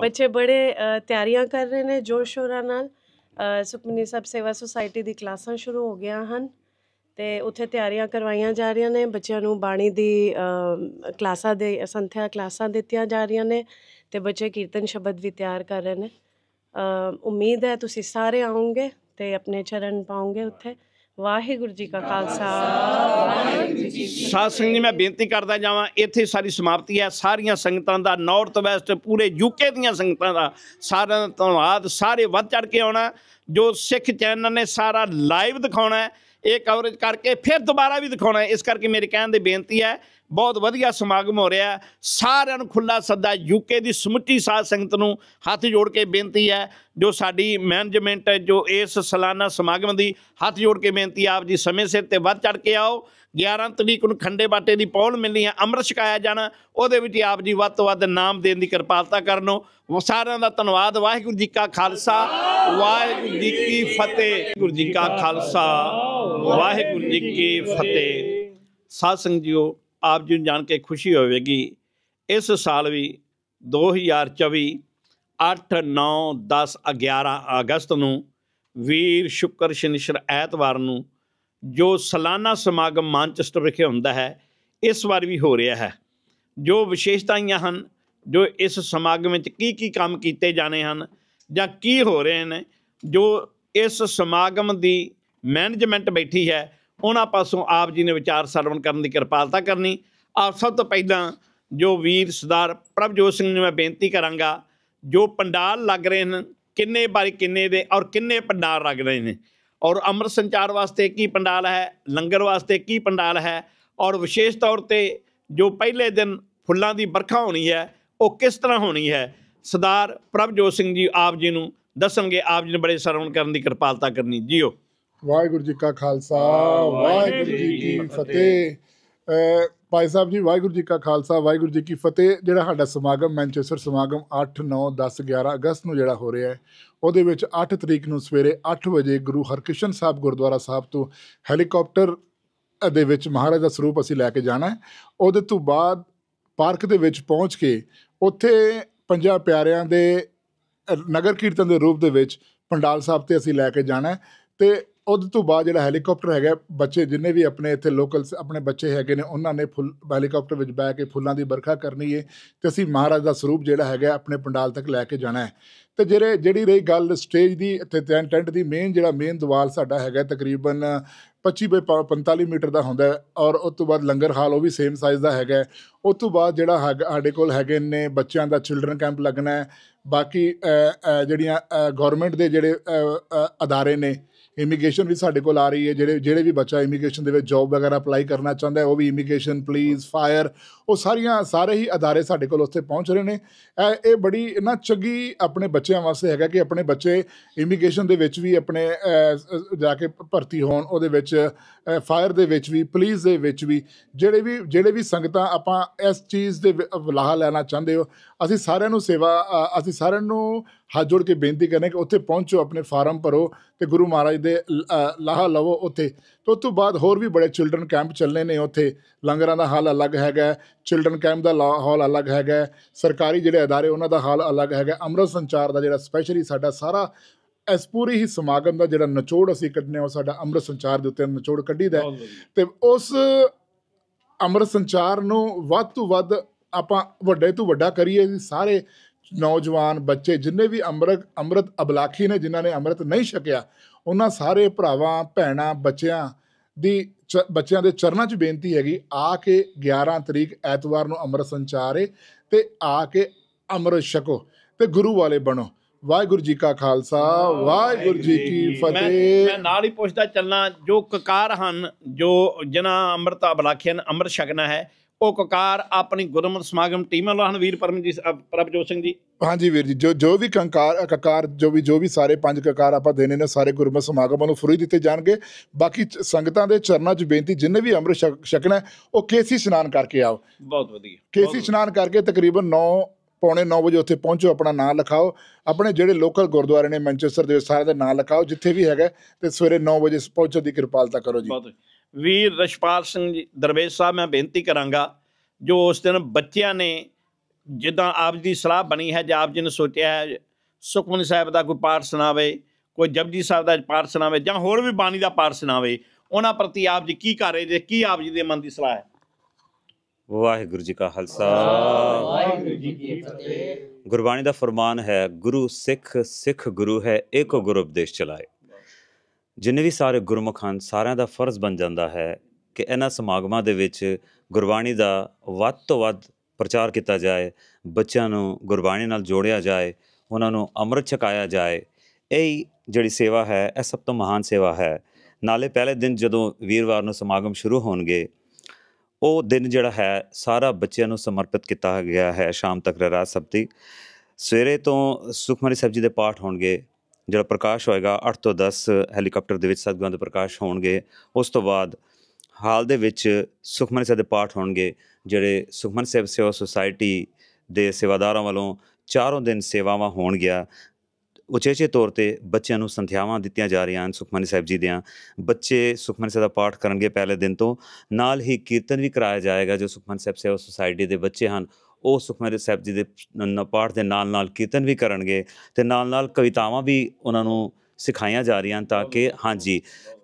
ਬੱਚੇ ਬੜੇ ਤਿਆਰੀਆਂ ਕਰ ਰਹੇ ਨੇ ਜੋਸ਼ੋਰਾ ਨਾਲ ਸੁਖਮਨੀ ਸਭ ਸੇਵਾ ਸੁਸਾਇਟੀ ਦੀ ਕਲਾਸਾਂ ਸ਼ੁਰੂ ਹੋ ਗਿਆ ਹਨ ਤੇ ਉੱਥੇ ਤਿਆਰੀਆਂ ਕਰਵਾਈਆਂ ਜਾ ਰਹੀਆਂ ਨੇ ਬੱਚਿਆਂ ਨੂੰ ਬਾਣੀ ਦੀ ਕਲਾਸਾਂ ਦੇ ਸੰਥਿਆ ਕਲਾਸਾਂ ਦਿੱਤੀਆਂ ਜਾ ਰਹੀਆਂ ਨੇ ਤੇ ਬੱਚੇ ਕੀਰਤਨ ਸ਼ਬਦ ਵੀ ਤਿਆਰ ਕਰ ਰਹੇ ਨੇ ਉਮੀਦ ਹੈ ਤੁਸੀਂ ਸਾਰੇ ਆਉਂਗੇ ਤੇ ਆਪਣੇ ਚਰਨ ਪਾਉਂਗੇ ਉੱਥੇ ਵਾਹਿਗੁਰੂ ਜੀ ਕਾ ਖਾਲਸਾ ਸਾਧ ਸੰਗਤ ਜੀ ਮੈਂ ਬੇਨਤੀ ਕਰਦਾ ਜਾਵਾਂ ਇੱਥੇ ਸਾਰੀ ਸਮਾਪਤੀ ਹੈ ਸਾਰੀਆਂ ਸੰਗਤਾਂ ਦਾ ਨਾਰਥ ਵੈਸਟ ਪੂਰੇ ਯੂਕੇ ਦੀਆਂ ਸੰਗਤਾਂ ਦਾ ਸਾਰਿਆਂ ਦਾ ਧੰਨਵਾਦ ਸਾਰੇ ਵੱਧ ਚੜ ਕੇ ਆਉਣਾ ਜੋ ਸਿੱਖ ਚੈਨਲ ਨੇ ਸਾਰਾ ਲਾਈਵ ਦਿਖਾਉਣਾ ਹੈ ਇਹ ਕਵਰੇਜ ਕਰਕੇ ਫਿਰ ਦੁਬਾਰਾ ਵੀ ਦਿਖਾਉਣਾ ਹੈ ਇਸ ਕਰਕੇ ਮੇਰੇ ਕਹਿਣ ਦੀ ਬੇਨਤੀ ਹੈ ਬਹੁਤ ਵਧੀਆ ਸਮਾਗਮ ਹੋ ਰਿਹਾ ਸਾਰਿਆਂ ਨੂੰ ਖੁੱਲਾ ਸੱਦਾ ਯੂਕੇ ਦੀ ਸਮੁੱਚੀ ਸਾਧ ਸੰਗਤ ਨੂੰ ਹੱਥ ਜੋੜ ਕੇ ਬੇਨਤੀ ਹੈ ਜੋ ਸਾਡੀ ਮੈਨੇਜਮੈਂਟ ਹੈ ਜੋ ਇਸ ਸਾਲਾਨਾ ਸਮਾਗਮ ਦੀ ਹੱਥ ਜੋੜ ਕੇ ਬੇਨਤੀ ਆਪ ਜੀ ਸਮੇਂ ਸਿਰ ਤੇ ਵੱਧ ਚੜ ਕੇ ਆਓ 11 ਤਰੀਕ ਨੂੰ ਖੰਡੇ ਬਾਟੇ ਦੀ ਪੌਲ ਮਿਲਣੀ ਹੈ ਅੰਮ੍ਰਿਤ ਛਕਾਇਆ ਜਾਣਾ ਉਹਦੇ ਵਿੱਚ ਆਪ ਜੀ ਵੱਧ ਤੋਂ ਵੱਧ ਨਾਮ ਦੇਣ ਦੀ ਕਿਰਪਾਲਤਾ ਕਰਨੋ ਸਾਰਿਆਂ ਦਾ ਧੰਨਵਾਦ ਵਾਹਿਗੁਰੂ ਜੀ ਕਾ ਖਾਲਸਾ ਵਾਹਿਗੁਰੂ ਜੀ ਕੀ ਫਤਿਹ ਗੁਰੂ ਜੀ ਕਾ ਖਾਲਸਾ ਵਾਹਿਗੁਰੂ ਜੀ ਕੀ ਫਤਿਹ ਸਾਧ ਸੰਗਤ ਜੀਓ ਆਪ ਜੀ ਨੂੰ ਜਾਣ ਕੇ ਖੁਸ਼ੀ ਹੋਵੇਗੀ ਇਸ ਸਾਲ ਵੀ 2024 8 9 10 11 ਅਗਸਤ ਨੂੰ ਵੀਰ ਸ਼ੁਕਰ ਸ਼ਨੀਸ਼ਰ ਐਤਵਾਰ ਨੂੰ ਜੋ ਸਾਲਾਨਾ ਸਮਾਗਮ ਮਾਂਚੈਸਟਰ ਵਿਖੇ ਹੁੰਦਾ ਹੈ ਇਸ ਵਾਰ ਵੀ ਹੋ ਰਿਹਾ ਹੈ ਜੋ ਵਿਸ਼ੇਸ਼ਤਾਵਾਂ ਹਨ ਜੋ ਇਸ ਸਮਾਗਮ ਵਿੱਚ ਕੀ ਕੀ ਕੰਮ ਕੀਤੇ ਜਾਣੇ ਹਨ ਜਾਂ ਕੀ ਹੋ ਰਹੇ ਨੇ ਜੋ ਇਸ ਸਮਾਗਮ ਦੀ ਮੈਨੇਜਮੈਂਟ ਬੈਠੀ ਹੈ ਉਹਨਾਂ ਪਾਸੋਂ ਆਪ ਜੀ ਨੇ ਵਿਚਾਰ ਸਰਵਣ ਕਰਨ ਦੀ ਕਿਰਪਾਲਤਾ ਕਰਨੀ ਆਪ ਸਭ ਤੋਂ ਪਹਿਲਾਂ ਜੋ ਵੀਰ ਸਰਦਾਰ ਪ੍ਰਭਜੋਤ ਸਿੰਘ ਨੂੰ ਮੈਂ ਬੇਨਤੀ ਕਰਾਂਗਾ ਜੋ ਪੰਡਾਲ ਲੱਗ ਰਹੇ ਹਨ ਕਿੰਨੇ ਬਾਰੇ ਕਿੰਨੇ ਦੇ ਔਰ ਕਿੰਨੇ ਪੰਡਾਲ ਲੱਗ ਰਹੇ ਨੇ ਔਰ ਅੰਮ੍ਰਿਤ ਸੰਚਾਰ ਵਾਸਤੇ ਕੀ ਪੰਡਾਲ ਹੈ ਲੰਗਰ ਵਾਸਤੇ ਕੀ ਪੰਡਾਲ ਹੈ ਔਰ ਵਿਸ਼ੇਸ਼ ਤੌਰ ਤੇ ਜੋ ਪਹਿਲੇ ਦਿਨ ਫੁੱਲਾਂ ਦੀ ਵਰਖਾ ਹੋਣੀ ਹੈ ਉਹ ਕਿਸ ਤਰ੍ਹਾਂ ਹੋਣੀ ਹੈ ਸਰਦਾਰ ਪ੍ਰਭਜੋਤ ਸਿੰਘ ਜੀ ਆਪ ਜੀ ਨੂੰ ਦੱਸਣਗੇ ਆਪ ਜੀ ਨੇ ਬੜੇ ਸਰਵਣ ਕਰਨ ਦੀ ਕਿਰਪਾਲਤਾ ਕਰਨੀ ਜੀਓ ਵਾਹਿਗੁਰੂ ਜੀ ਕਾ ਖਾਲਸਾ ਵਾਹਿਗੁਰੂ ਜੀ ਕੀ ਫਤਿਹ ਭਾਈ ਸਾਹਿਬ ਜੀ ਵਾਹਿਗੁਰੂ ਜੀ ਕਾ ਖਾਲਸਾ ਵਾਹਿਗੁਰੂ ਜੀ ਕੀ ਫਤਿਹ ਜਿਹੜਾ ਸਾਡਾ ਸਮਾਗਮ ਮੈਂਚੈਸਟਰ ਸਮਾਗਮ 8 9 10 11 ਅਗਸਤ ਨੂੰ ਜਿਹੜਾ ਹੋ ਰਿਹਾ ਹੈ ਉਹਦੇ ਵਿੱਚ 8 ਤਰੀਕ ਨੂੰ ਸਵੇਰੇ 8 ਵਜੇ ਗੁਰੂ ਹਰਕ੍ਰਿਸ਼ਨ ਸਾਹਿਬ ਗੁਰਦੁਆਰਾ ਸਾਹਿਬ ਤੋਂ ਹੈਲੀਕਾਪਟਰ ਦੇ ਵਿੱਚ ਮਹਾਰਾਜ ਦਾ ਸਰੂਪ ਅਸੀਂ ਲੈ ਕੇ ਜਾਣਾ ਹੈ ਉਹਦੇ ਤੋਂ ਬਾਅਦ ਪਾਰਕ ਦੇ ਵਿੱਚ ਪਹੁੰਚ ਕੇ ਉੱਥੇ ਪੰਜਾਂ ਪਿਆਰਿਆਂ ਦੇ ਨਗਰ ਕੀਰਤਨ ਦੇ ਰੂਪ ਦੇ ਵਿੱਚ ਪੰਡਾਲ ਸਾਹਿਬ ਤੇ ਅਸੀਂ ਲੈ ਕੇ ਜਾਣਾ ਤੇ ਉਹਦੇ ਤੋਂ ਬਾਅਦ ਜਿਹੜਾ ਹੈਲੀਕਾਪਟਰ ਹੈਗਾ ਬੱਚੇ ਜਿੰਨੇ ਵੀ ਆਪਣੇ ਇੱਥੇ ਲੋਕਲ ਆਪਣੇ ਬੱਚੇ ਹੈਗੇ ਨੇ ਉਹਨਾਂ ਨੇ ਫੁੱਲ ਹੈਲੀਕਾਪਟਰ ਵਿੱਚ ਬੈ ਕੇ ਫੁੱਲਾਂ ਦੀ ਵਰਖਾ ਕਰਨੀ ਏ ਤੇ ਅਸੀਂ ਮਹਾਰਾਜ ਦਾ ਸਰੂਪ ਜਿਹੜਾ ਹੈਗਾ ਆਪਣੇ ਪੰਡਾਲ ਤੱਕ ਲੈ ਕੇ ਜਾਣਾ ਹੈ ਤੇ ਜਿਹੜੇ ਜਿਹੜੀ ਰਹੀ ਗੱਲ ਸਟੇਜ ਦੀ ਤੇ ਟੈਂਟ ਦੀ ਮੇਨ ਜਿਹੜਾ ਮੇਨ ਦੀਵਾਰ ਸਾਡਾ ਹੈਗਾ ਤਕਰੀਬਨ 25 ਬਾਈ 45 ਮੀਟਰ ਦਾ ਹੁੰਦਾ ਔਰ ਉਸ ਤੋਂ ਬਾਅਦ ਲੰਗਰ ਹਾਲ ਉਹ ਵੀ ਸੇਮ ਸਾਈਜ਼ ਦਾ ਹੈਗਾ ਉਸ ਤੋਂ ਬਾਅਦ ਜਿਹੜਾ ਸਾਡੇ ਕੋਲ ਹੈਗੇ ਨੇ ਬੱਚਿਆਂ ਦਾ ਚਿਲਡਰਨ ਕੈਂਪ ਲੱਗਣਾ ਹੈ ਬਾਕੀ ਜਿਹੜੀਆਂ ਗਵਰਨਮੈਂਟ ਦੇ ਜਿਹੜੇ ਅਦਾਰੇ ਨੇ ਇਮੀਗ੍ਰੇਸ਼ਨ ਵੀ ਸਾਡੇ ਕੋਲ ਆ ਰਹੀ ਹੈ ਜਿਹੜੇ ਜਿਹੜੇ ਵੀ ਬੱਚਾ ਇਮੀਗ੍ਰੇਸ਼ਨ ਦੇ ਵਿੱਚ ਜੌਬ ਵਗੈਰਾ ਅਪਲਾਈ ਕਰਨਾ ਚਾਹੁੰਦਾ ਹੈ ਉਹ ਵੀ ਇਮੀਗ੍ਰੇਸ਼ਨ ਪਲੀਜ਼ ਫਾਇਰ ਉਹ ਸਾਰੀਆਂ ਸਾਰੇ ਹੀ ਅਦਾਰੇ ਸਾਡੇ ਕੋਲ ਉੱਥੇ ਪਹੁੰਚ ਰਹੇ ਨੇ ਇਹ ਬੜੀ ਇਨਾ ਚੰਗੀ ਆਪਣੇ ਬੱਚਿਆਂ ਵਾਸਤੇ ਹੈਗਾ ਕਿ ਆਪਣੇ ਬੱਚੇ ਇਮੀਗ੍ਰੇਸ਼ਨ ਦੇ ਵਿੱਚ ਵੀ ਆਪਣੇ ਜਾ ਕੇ ਭਰਤੀ ਹੋਣ ਉਹਦੇ ਵਿੱਚ ਫਾਇਰ ਦੇ ਵਿੱਚ ਵੀ ਪਲੀਜ਼ ਦੇ ਵਿੱਚ ਵੀ ਜਿਹੜੇ ਵੀ ਜਿਹੜੇ ਵੀ ਸੰਗਤਾਂ ਆਪਾਂ ਇਸ ਚੀਜ਼ ਦੇ ਲਾਹਾ ਲੈਣਾ ਚਾਹੁੰਦੇ ਹੋ ਅਸੀਂ ਸਾਰਿਆਂ ਨੂੰ ਸੇਵਾ ਅਸੀਂ ਸਾਰਿਆਂ ਨੂੰ ਹੱਥ ਜੋੜ ਕੇ ਬੇਨਤੀ ਕਰਨੇ ਕਿ ਉੱਥੇ ਪਹੁੰਚੋ ਆਪਣੇ ਫਾਰਮ ਭਰੋ ਤੇ ਗੁਰੂ ਮਹਾਰਾਜ ਦੇ ਲਾਹਾ ਲਵੋ ਉੱਥੇ ਤੋਂ ਤੋਂ ਬਾਅਦ ਹੋਰ ਵੀ ਬੜੇ ਚਿਲਡਰਨ ਕੈਂਪ ਚੱਲਨੇ ਨੇ ਉੱਥੇ ਲੰਗਰਾਂ ਦਾ ਹਾਲ ਅਲੱਗ ਹੈਗਾ ਚਿਲਡਰਨ ਕੈਂਪ ਦਾ ਹਾਲ ਅਲੱਗ ਹੈਗਾ ਸਰਕਾਰੀ ਜਿਹੜੇ ادارے ਉਹਨਾਂ ਦਾ ਹਾਲ ਅਲੱਗ ਹੈਗਾ ਅਮਰਤ ਸੰਚਾਰ ਦਾ ਜਿਹੜਾ ਸਪੈਸ਼ਲੀ ਸਾਡਾ ਸਾਰਾ ਇਸ ਪੂਰੀ ਹੀ ਸਮਾਗਮ ਦਾ ਜਿਹੜਾ ਨਿਚੋੜ ਅਸੀਂ ਕੱਢਨੇ ਉਹ ਸਾਡਾ ਅਮਰਤ ਸੰਚਾਰ ਦੇ ਉੱਤੇ ਨਿਚੋੜ ਕੱਢੀਦਾ ਤੇ ਉਸ ਅਮਰਤ ਸੰਚਾਰ ਨੂੰ ਵੱਧ ਤੋਂ ਵੱਧ ਆਪਾਂ ਵੱਡੇ ਤੋਂ ਵੱਡਾ ਕਰੀਏ ਸਾਰੇ ਨੌਜਵਾਨ ਬੱਚੇ ਜਿੰਨੇ ਵੀ ਅੰਮ੍ਰਿਤ ਅੰਮ੍ਰਿਤ ਅਬਲਾਖੀ ਨੇ ਜਿਨ੍ਹਾਂ ਨੇ ਅੰਮ੍ਰਿਤ ਨਹੀਂ ਛਕਿਆ ਉਹਨਾਂ ਸਾਰੇ ਭਰਾਵਾਂ ਭੈਣਾਂ ਬੱਚਿਆਂ ਦੀ ਬੱਚਿਆਂ ਦੇ ਚਰਨਾਂ 'ਚ ਬੇਨਤੀ ਹੈਗੀ ਆ ਕੇ 11 ਤਰੀਕ ਐਤਵਾਰ ਨੂੰ ਅੰਮ੍ਰਿਤ ਸੰਚਾਰੇ ਤੇ ਆ ਕੇ ਅੰਮ੍ਰਿਤ ਛਕੋ ਤੇ ਗੁਰੂ ਵਾਲੇ ਬਣੋ ਵਾਹਿਗੁਰੂ ਜੀ ਕਾ ਖਾਲਸਾ ਵਾਹਿਗੁਰੂ ਜੀ ਕੀ ਫਤਿਹ ਮੈਂ ਨਾਲ ਹੀ ਪੁੱਛਦਾ ਚੱਲਣਾ ਜੋ ਕਕਾਰ ਹਨ ਜੋ ਜਿਨ੍ਹਾਂ ਅੰਮ੍ਰਿਤ ਅਬਲਾਖੀਆਂ ਅੰਮ੍ਰਿਤ ਛਕਣਾ ਹੈ ਉਹ ਕਕਾਰ ਆਪਣੀ ਗੁਰਮਤ ਸਮਾਗਮ ਟੀਮ ਵੱਲੋਂ ਹਨ ਵੀਰ ਪਰਮਜੀਤ ਪ੍ਰਭਜੋਤ ਸਿੰਘ ਜੀ ਹਾਂਜੀ ਵੀਰ ਜੀ ਜੋ ਜੋ ਵੀ ਕੰਕਾਰ ਕਕਾਰ ਜੋ ਵੀ ਜੋ ਵੀ ਸਾਰੇ ਪੰਜ ਕਕਾਰ ਆਪਾਂ ਦੇਣੇ ਨੇ ਸਾਰੇ ਗੁਰਮਤ ਸਮਾਗਮਾਂ ਨੂੰ ਫਰੀ ਦਿੱਤੇ ਜਾਣਗੇ ਬਾਕੀ ਸੰਗਤਾਂ ਦੇ ਚਰਨਾਂ 'ਚ ਬੇਨਤੀ ਜਿੰਨੇ ਵੀ ਅੰਮ੍ਰਿਤ ਛਕਣਾ ਉਹ ਕੇਸੀ ਇਸ਼ਨਾਨ ਕਰਕੇ ਆਓ ਬਹੁਤ ਵਧੀਆ ਕੇਸੀ ਇਸ਼ਨਾਨ ਕਰਕੇ ਤਕਰੀਬਨ 9 ਪੌਣੇ 9 ਵਜੇ ਉੱਥੇ ਪਹੁੰਚੋ ਆਪਣਾ ਨਾਮ ਲਿਖਾਓ ਆਪਣੇ ਜਿਹੜੇ ਲੋਕਲ ਗੁਰਦੁਆਰੇ ਨੇ ਮੈਂਚੈਸਟਰ ਦੇ ਸਾਰੇ ਦਾ ਨਾਮ ਲਿਖਾਓ ਜਿੱਥੇ ਵੀ ਹੈਗਾ ਤੇ ਸਵੇਰੇ 9 ਵਜੇ ਪਹੁੰਚੋ ਦੀ ਕਿਰਪਾਲਤਾ ਕਰੋ ਜੀ ਬਹੁਤ ਵੀਰ ਰਸ਼ਪਾਲ ਸਿੰਘ ਜੀ ਦਰਵੇਸ਼ ਸਾਹਿਬ ਮੈਂ ਬੇਨਤੀ ਕਰਾਂਗਾ ਜੋ ਉਸ ਦਿਨ ਬੱਚਿਆਂ ਨੇ ਜਿੱਦਾਂ ਆਪ ਦੀ ਸਲਾਹ ਬਣੀ ਹੈ ਜਾਂ ਆਪ ਜੀ ਨੇ ਸੋਚਿਆ ਹੈ ਸੁਖਮਨ ਸਾਹਿਬ ਦਾ ਕੋਈ ਪਾਠ ਸੁਣਾਵੇ ਕੋਈ ਜਪਜੀ ਸਾਹਿਬ ਦਾ ਪਾਠ ਸੁਣਾਵੇ ਜਾਂ ਹੋਰ ਵੀ ਬਾਣੀ ਦਾ ਪਾਠ ਸੁਣਾਵੇ ਉਹਨਾਂ ਪ੍ਰਤੀ ਆਪ ਜੀ ਕੀ ਕਰ ਰਹੇ ਜੇ ਕੀ ਆਪ ਜੀ ਦੇ ਮਨ ਦੀ ਸਲਾਹ ਹੈ ਵਾਹਿਗੁਰੂ ਜੀ ਕਾ ਖਾਲਸਾ ਵਾਹਿਗੁਰੂ ਜੀ ਕੀ ਫਤਿਹ ਗੁਰਬਾਣੀ ਦਾ ਫਰਮਾਨ ਹੈ ਗੁਰੂ ਸਿੱਖ ਸਿੱਖ ਗੁਰੂ ਹੈ ਇੱਕੋ ਗੁਰੂ ਉਪਦੇਸ਼ ਚਲਾਏ ਜਿੰਨੇ ਵੀ ਸਾਰੇ ਗੁਰਮੁਖ ਹਨ ਸਾਰਿਆਂ ਦਾ ਫਰਜ਼ ਬਣ ਜਾਂਦਾ ਹੈ ਕਿ ਇਹਨਾਂ ਸਮਾਗਮਾਂ ਦੇ ਵਿੱਚ ਗੁਰਬਾਣੀ ਦਾ ਵੱਧ ਤੋਂ ਵੱਧ ਪ੍ਰਚਾਰ ਕੀਤਾ ਜਾਏ ਬੱਚਿਆਂ ਨੂੰ ਗੁਰਬਾਣੀ ਨਾਲ ਜੋੜਿਆ ਜਾਏ ਉਹਨਾਂ ਨੂੰ ਅੰਮ੍ਰਿਤ ਛਕਾਇਆ ਜਾਏ ਇਹ ਜਿਹੜੀ ਸੇਵਾ ਹੈ ਇਹ ਸਭ ਤੋਂ ਮਹਾਨ ਸੇਵਾ ਹੈ ਨਾਲੇ ਪਹਿਲੇ ਦਿਨ ਜਦੋਂ ਵੀਰਵਾਰ ਨੂੰ ਸਮਾਗਮ ਸ਼ੁਰੂ ਹੋਣਗੇ ਉਹ ਦਿਨ ਜਿਹੜਾ ਹੈ ਸਾਰਾ ਬੱਚਿਆਂ ਨੂੰ ਸਮਰਪਿਤ ਕੀਤਾ ਗਿਆ ਹੈ ਸ਼ਾਮ ਤੱਕ ਰਾਤ ਤੀ ਸਵੇਰੇ ਤੋਂ ਸੁਖਮਨੀ ਸਬਜੀ ਦੇ ਪਾਠ ਹੋਣਗੇ ਜਿਹੜਾ ਪ੍ਰਕਾਸ਼ ਹੋਏਗਾ 8 ਤੋਂ 10 ਹੈਲੀਕਾਪਟਰ ਦੇ ਵਿੱਚ ਸਤਗੁਰਾਂ ਦੇ ਪ੍ਰਕਾਸ਼ ਹੋਣਗੇ ਉਸ ਤੋਂ ਬਾਅਦ ਹਾਲ ਦੇ ਵਿੱਚ ਸੁਖਮਨ ਸਾਹਿਬ ਦੇ ਪਾਠ ਹੋਣਗੇ ਜਿਹੜੇ ਸੁਖਮਨ ਸਾਹਿਬ ਸੇਵਾ ਸੁਸਾਇਟੀ ਦੇ ਸੇਵਾਦਾਰਾਂ ਵੱਲੋਂ ਚਾਰੋਂ ਦਿਨ ਸੇਵਾਵਾਂ ਹੋਣਗੀਆਂ ਉਚੇਚੇ ਤੌਰ ਤੇ ਬੱਚਿਆਂ ਨੂੰ ਸੰਧਿਆਵਾਂ ਦਿੱਤੀਆਂ ਜਾ ਰਹੀਆਂ ਹਨ ਸੁਖਮਨੀ ਸਾਹਿਬ ਜੀ ਦੀਆਂ ਬੱਚੇ ਸੁਖਮਨੀ ਸਾਹਿਬ ਦਾ ਪਾਠ ਕਰਨਗੇ ਪਹਿਲੇ ਦਿਨ ਤੋਂ ਨਾਲ ਹੀ ਕੀਰਤਨ ਵੀ ਕਰਾਇਆ ਜਾਏਗਾ ਜੋ ਸੁਖਮਨ ਸਾਹਿਬ ਸੇਵਾ ਸੁਸਾਇਟੀ ਦੇ ਬੱਚੇ ਹਨ ਉਹ ਸੁਖਮਨੀ ਸਾਹਿਬ ਜੀ ਦੇ ਪਾਠ ਦੇ ਨਾਲ ਨਾਲ ਕੀਰਤਨ ਵੀ ਕਰਨਗੇ ਤੇ ਨਾਲ ਨਾਲ ਕਵਿਤਾਵਾਂ ਵੀ ਉਹਨਾਂ ਨੂੰ ਸਿਖਾਈਆਂ ਜਾ ਰਹੀਆਂ ਤਾਂ ਕਿ ਹਾਂਜੀ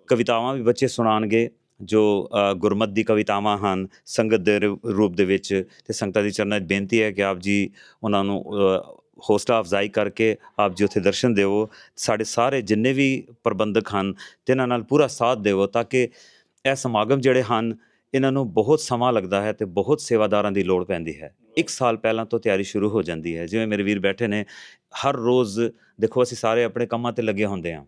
ਕਵਿਤਾਵਾਂ ਵੀ ਬੱਚੇ ਸੁਣਾਣਗੇ ਜੋ ਗੁਰਮਤ ਦੀ ਕਵਿਤਾਵਾਂ ਹਨ ਸੰਗਤ ਦੇ ਰੂਪ ਦੇ ਵਿੱਚ ਤੇ ਸੰਗਤਾਂ ਦੀ ਚਰਨਾਂ 'ਚ ਬੇਨਤੀ ਹੈ ਕਿ ਆਪ ਜੀ ਉਹਨਾਂ ਨੂੰ ਹੋਸਟ ਆਫ ਜ਼ਾਈ ਕਰਕੇ ਆਪ ਜੀ ਉੱਥੇ ਦਰਸ਼ਨ ਦਿਓ ਸਾਡੇ ਸਾਰੇ ਜਿੰਨੇ ਵੀ ਪ੍ਰਬੰਧਕ ਹਨ ਤਿਨਾਂ ਨਾਲ ਪੂਰਾ ਸਾਥ ਦਿਓ ਤਾਂ ਕਿ ਇਹ ਸਮਾਗਮ ਜਿਹੜੇ ਹਨ ਇਹਨਾਂ ਨੂੰ ਬਹੁਤ ਸਮਾਂ ਲੱਗਦਾ ਹੈ ਤੇ ਬਹੁਤ ਸੇਵਾਦਾਰਾਂ ਦੀ ਲੋੜ ਪੈਂਦੀ ਹੈ ਇੱਕ ਸਾਲ ਪਹਿਲਾਂ ਤੋਂ ਤਿਆਰੀ ਸ਼ੁਰੂ ਹੋ ਜਾਂਦੀ ਹੈ ਜਿਵੇਂ ਮੇਰੇ ਵੀਰ ਬੈਠੇ ਨੇ ਹਰ ਰੋਜ਼ ਦੇਖੋ ਅਸੀਂ ਸਾਰੇ ਆਪਣੇ ਕੰਮਾਂ ਤੇ ਲੱਗੇ ਹੁੰਦੇ ਆ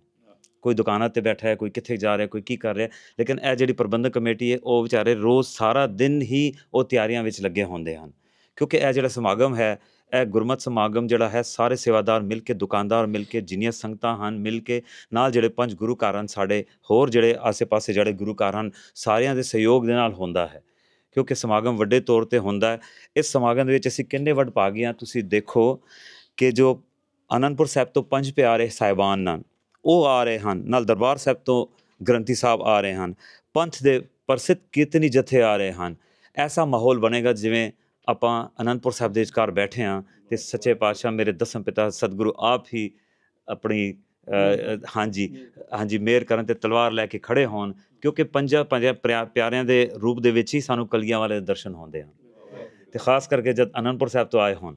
ਕੋਈ ਦੁਕਾਨਾਂ ਤੇ ਬੈਠਾ ਹੈ ਕੋਈ ਕਿੱਥੇ ਜਾ ਰਿਹਾ ਕੋਈ ਕੀ ਕਰ ਰਿਹਾ ਲੇਕਿਨ ਇਹ ਜਿਹੜੀ ਪ੍ਰਬੰਧਕ ਕਮੇਟੀ ਹੈ ਉਹ ਵਿਚਾਰੇ ਰੋਜ਼ ਸਾਰਾ ਦਿਨ ਹੀ ਉਹ ਤਿਆਰੀਆਂ ਵਿੱਚ ਲੱਗੇ ਹੁੰਦੇ ਹਨ ਕਿਉਂਕਿ ਇਹ ਜਿਹੜਾ ਸਮਾਗਮ ਹੈ ਇਹ ਗੁਰਮਤ ਸਮਾਗਮ ਜਿਹੜਾ ਹੈ ਸਾਰੇ ਸੇਵਾਦਾਰ ਮਿਲ ਕੇ ਦੁਕਾਨਦਾਰ ਮਿਲ ਕੇ ਜਿੰਨੀਆਂ ਸੰਗਤਾਂ ਹਨ ਮਿਲ ਕੇ ਨਾਲ ਜਿਹੜੇ ਪੰਜ ਗੁਰੂ ਘਰ ਹਨ ਸਾਡੇ ਹੋਰ ਜਿਹੜੇ ਆਸੇ-ਪਾਸੇ ਜਿਹੜੇ ਗੁਰੂ ਘਰ ਹਨ ਸਾਰਿਆਂ ਦੇ ਸਹਿਯੋਗ ਦੇ ਨਾਲ ਹੁੰਦਾ ਹੈ ਕਿਉਂਕਿ ਸਮਾਗਮ ਵੱਡੇ ਤੌਰ ਤੇ ਹੁੰਦਾ ਹੈ ਇਸ ਸਮਾਗਮ ਦੇ ਵਿੱਚ ਅਸੀਂ ਕਿੰਨੇ ਵੱਡ ਪਾ ਗਏ ਆ ਤੁਸੀਂ ਦੇਖੋ ਕਿ ਜੋ ਅਨੰਦਪੁਰ ਸਾਹਿਬ ਤੋਂ ਪੰਜ ਪਿਆਰੇ ਸਾਹਿਬਾਨ ਨਾਲ ਉਹ ਆ ਰਹੇ ਹਨ ਨਾਲ ਦਰਬਾਰ ਸਾਹਿਬ ਤੋਂ ਗ੍ਰੰਥੀ ਸਾਹਿਬ ਆ ਰਹੇ ਹਨ ਪੰਥ ਦੇ ਪ੍ਰਸਿੱਧ ਕੀਰਤਨੀ ਜਥੇ ਆ ਰਹੇ ਹਨ ਐਸਾ ਮਾਹੌਲ ਬਣੇਗਾ ਜਿਵੇਂ ਆਪਾਂ ਅਨੰਦਪੁਰ ਸਾਹਿਬ ਦੇ ਵਿਚਕਾਰ ਬੈਠੇ ਆ ਤੇ ਸੱਚੇ ਪਾਤਸ਼ਾਹ ਮੇਰੇ ਦਸਮ ਪਿਤਾ ਸਤਿਗੁਰੂ ਆਪ ਹੀ ਆਪਣੀ ਹਾਂਜੀ ਹਾਂਜੀ ਮੇਰ ਕਰਨ ਤੇ ਤਲਵਾਰ ਲੈ ਕੇ ਖੜੇ ਹੋਣ ਕਿਉਂਕਿ ਪੰਜਾ ਪੰਜਾਂ ਪਿਆਰਿਆਂ ਦੇ ਰੂਪ ਦੇ ਵਿੱਚ ਹੀ ਸਾਨੂੰ ਕਲੀਆਂ ਵਾਲੇ ਦਰਸ਼ਨ ਹੁੰਦੇ ਹਨ ਤੇ ਖਾਸ ਕਰਕੇ ਜਦ ਅਨੰਦਪੁਰ ਸਾਹਿਬ ਤੋਂ ਆਏ ਹੋਣ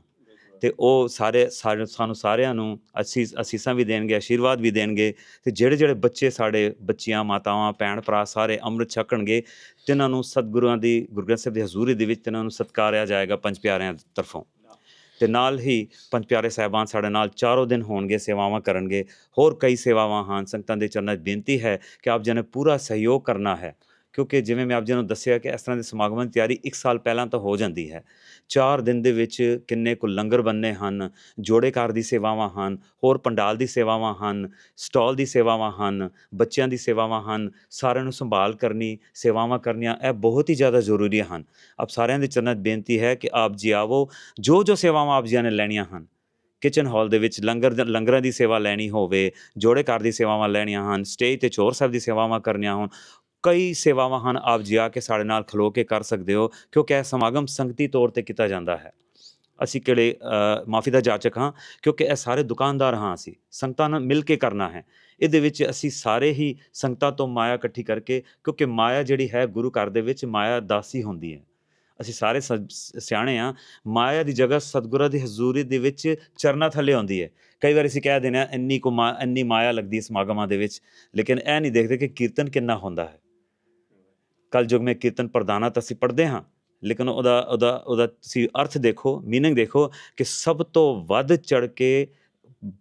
ਤੇ ਉਹ ਸਾਰੇ ਸਾਨੂੰ ਸਾਰਿਆਂ ਨੂੰ ਅਸੀਸ ਅਸੀਸਾਂ ਵੀ ਦੇਣਗੇ ਆਸ਼ੀਰਵਾਦ ਵੀ ਦੇਣਗੇ ਤੇ ਜਿਹੜੇ ਜਿਹੜੇ ਬੱਚੇ ਸਾਡੇ ਬੱਚੀਆਂ ਮਾਤਾਵਾਂ ਭੈਣ ਭਰਾ ਸਾਰੇ ਅੰਮ੍ਰਿਤ ਛਕਣਗੇ ਤਿਨਾਂ ਨੂੰ ਸਤਿਗੁਰੂਆਂ ਦੀ ਗੁਰਗ੍ਰੰਥ ਸਾਹਿਬ ਦੀ ਹਜ਼ੂਰੀ ਦੇ ਵਿੱਚ ਤਿਨਾਂ ਨੂੰ ਸਤਕਾਰਿਆ ਜਾਏਗਾ ਪੰਜ ਪਿਆਰਿਆਂ ਤਰਫੋਂ ਤੇ ਨਾਲ ਹੀ ਪੰਜ ਪਿਆਰੇ ਸਹਿਬਾਨ ਸਾਡੇ ਨਾਲ ਚਾਰੋਂ ਦਿਨ ਹੋਣਗੇ ਸੇਵਾਵਾਂ ਕਰਨਗੇ ਹੋਰ ਕਈ ਸੇਵਾਵਾਂ ਹਾਂ ਸੰਗਤਾਂ ਦੇ ਚਰਨਾਂ 'ਚ ਬੇਨਤੀ ਹੈ ਕਿ ਆਪ ਜੀ ਪੂਰਾ ਸਹਿਯੋਗ ਕਰਨਾ ਹੈ ਕਿਉਂਕਿ ਜਿਵੇਂ ਮੈਂ ਆਪ ਜੀ ਨੂੰ ਦੱਸਿਆ ਕਿ ਇਸ ਤਰ੍ਹਾਂ ਦੇ ਸਮਾਗਮਾਂ ਦੀ ਤਿਆਰੀ 1 ਸਾਲ ਪਹਿਲਾਂ ਤਾਂ ਹੋ ਜਾਂਦੀ ਹੈ 4 ਦਿਨ ਦੇ ਵਿੱਚ ਕਿੰਨੇ ਕੁ ਲੰਗਰ ਬੰਨੇ ਹਨ ਜੋੜੇਕਾਰ ਦੀ ਸੇਵਾਵਾਂ ਹਨ ਹੋਰ ਪੰਡਾਲ ਦੀ ਸੇਵਾਵਾਂ ਹਨ ਸਟਾਲ ਦੀ ਸੇਵਾਵਾਂ ਹਨ ਬੱਚਿਆਂ ਦੀ ਸੇਵਾਵਾਂ ਹਨ ਸਾਰਿਆਂ ਨੂੰ ਸੰਭਾਲ ਕਰਨੀ ਸੇਵਾਵਾਂ ਕਰਨੀਆਂ ਇਹ ਬਹੁਤ ਹੀ ਜ਼ਿਆਦਾ ਜ਼ਰੂਰੀ ਹਨ ਆਪ ਸਾਰਿਆਂ ਦੇ ਚਰਨਾਂ 'ਚ ਬੇਨਤੀ ਹੈ ਕਿ ਆਪ ਜੀ ਆਵੋ ਜੋ ਜੋ ਸੇਵਾਵਾਂ ਆਪ ਜੀਆਂ ਨੇ ਲੈਣੀਆਂ ਹਨ ਕਿਚਨ ਹਾਲ ਦੇ ਵਿੱਚ ਲੰਗਰ ਲੰਗਰਾਂ ਦੀ ਸੇਵਾ ਲੈਣੀ ਹੋਵੇ ਜੋੜੇਕਾਰ ਦੀ ਸੇਵਾਵਾਂ ਲੈਣੀਆਂ ਹਨ ਸਟੇਜ ਤੇ ਚੋਰ ਸਾਹਿਬ ਦੀ ਸੇਵਾਵਾਂ ਕਰਨੀਆਂ ਹੋਣ ਕਈ ਸੇਵਾਵਾਂ ਹਨ ਆਪ ਜੀ ਆ ਕੇ ਸਾਡੇ ਨਾਲ ਖਲੋ ਕੇ ਕਰ ਸਕਦੇ ਹੋ ਕਿਉਂਕਿ ਇਹ ਸਮਾਗਮ ਸੰਗਤੀ ਤੌਰ ਤੇ ਕੀਤਾ ਜਾਂਦਾ ਹੈ ਅਸੀਂ ਕਿਹੜੇ ਮਾਫੀ ਦਾ ਜਾਚਕ ਹਾਂ ਕਿਉਂਕਿ ਇਹ ਸਾਰੇ ਦੁਕਾਨਦਾਰ ਹਾਂ ਅਸੀਂ ਸੰਗਤਾਂ ਨਾਲ ਮਿਲ ਕੇ ਕਰਨਾ ਹੈ ਇਹਦੇ ਵਿੱਚ ਅਸੀਂ ਸਾਰੇ ਹੀ ਸੰਗਤਾਂ ਤੋਂ ਮਾਇਆ ਇਕੱਠੀ ਕਰਕੇ ਕਿਉਂਕਿ ਮਾਇਆ ਜਿਹੜੀ ਹੈ ਗੁਰੂ ਘਰ ਦੇ ਵਿੱਚ ਮਾਇਆ ਦਾਸੀ ਹੁੰਦੀ ਹੈ ਅਸੀਂ ਸਾਰੇ ਸਿਆਣੇ ਆ ਮਾਇਆ ਦੀ ਜਗ੍ਹਾ ਸਤਗੁਰਾਂ ਦੀ ਹਜ਼ੂਰੀ ਦੇ ਵਿੱਚ ਚਰਨਾ ਥੱਲੇ ਆਉਂਦੀ ਹੈ ਕਈ ਵਾਰ ਅਸੀਂ ਕਹਿ ਦਿੰਦੇ ਆ ਇੰਨੀ ਕੋ ਇੰਨੀ ਮਾਇਆ ਲੱਗਦੀ ਸਮਾਗਮਾਂ ਦੇ ਵਿੱਚ ਲੇਕਿਨ ਇਹ ਨਹੀਂ ਦੇਖਦੇ ਕਿ ਕੀਰਤਨ ਕਿੰਨਾ ਹੁੰਦਾ ਹੈ ਕਲਯੁਗ ਮੇ ਕੀਰਤਨ ਪ੍ਰਦਾਨਾ ਤਾਂ ਅਸੀਂ ਪੜਦੇ ਹਾਂ ਲੇਕਿਨ ਉਹਦਾ ਉਹਦਾ ਉਹਦਾ ਤੁਸੀਂ ਅਰਥ ਦੇਖੋ ਮੀਨਿੰਗ ਦੇਖੋ ਕਿ ਸਭ ਤੋਂ ਵੱਧ ਚੜ ਕੇ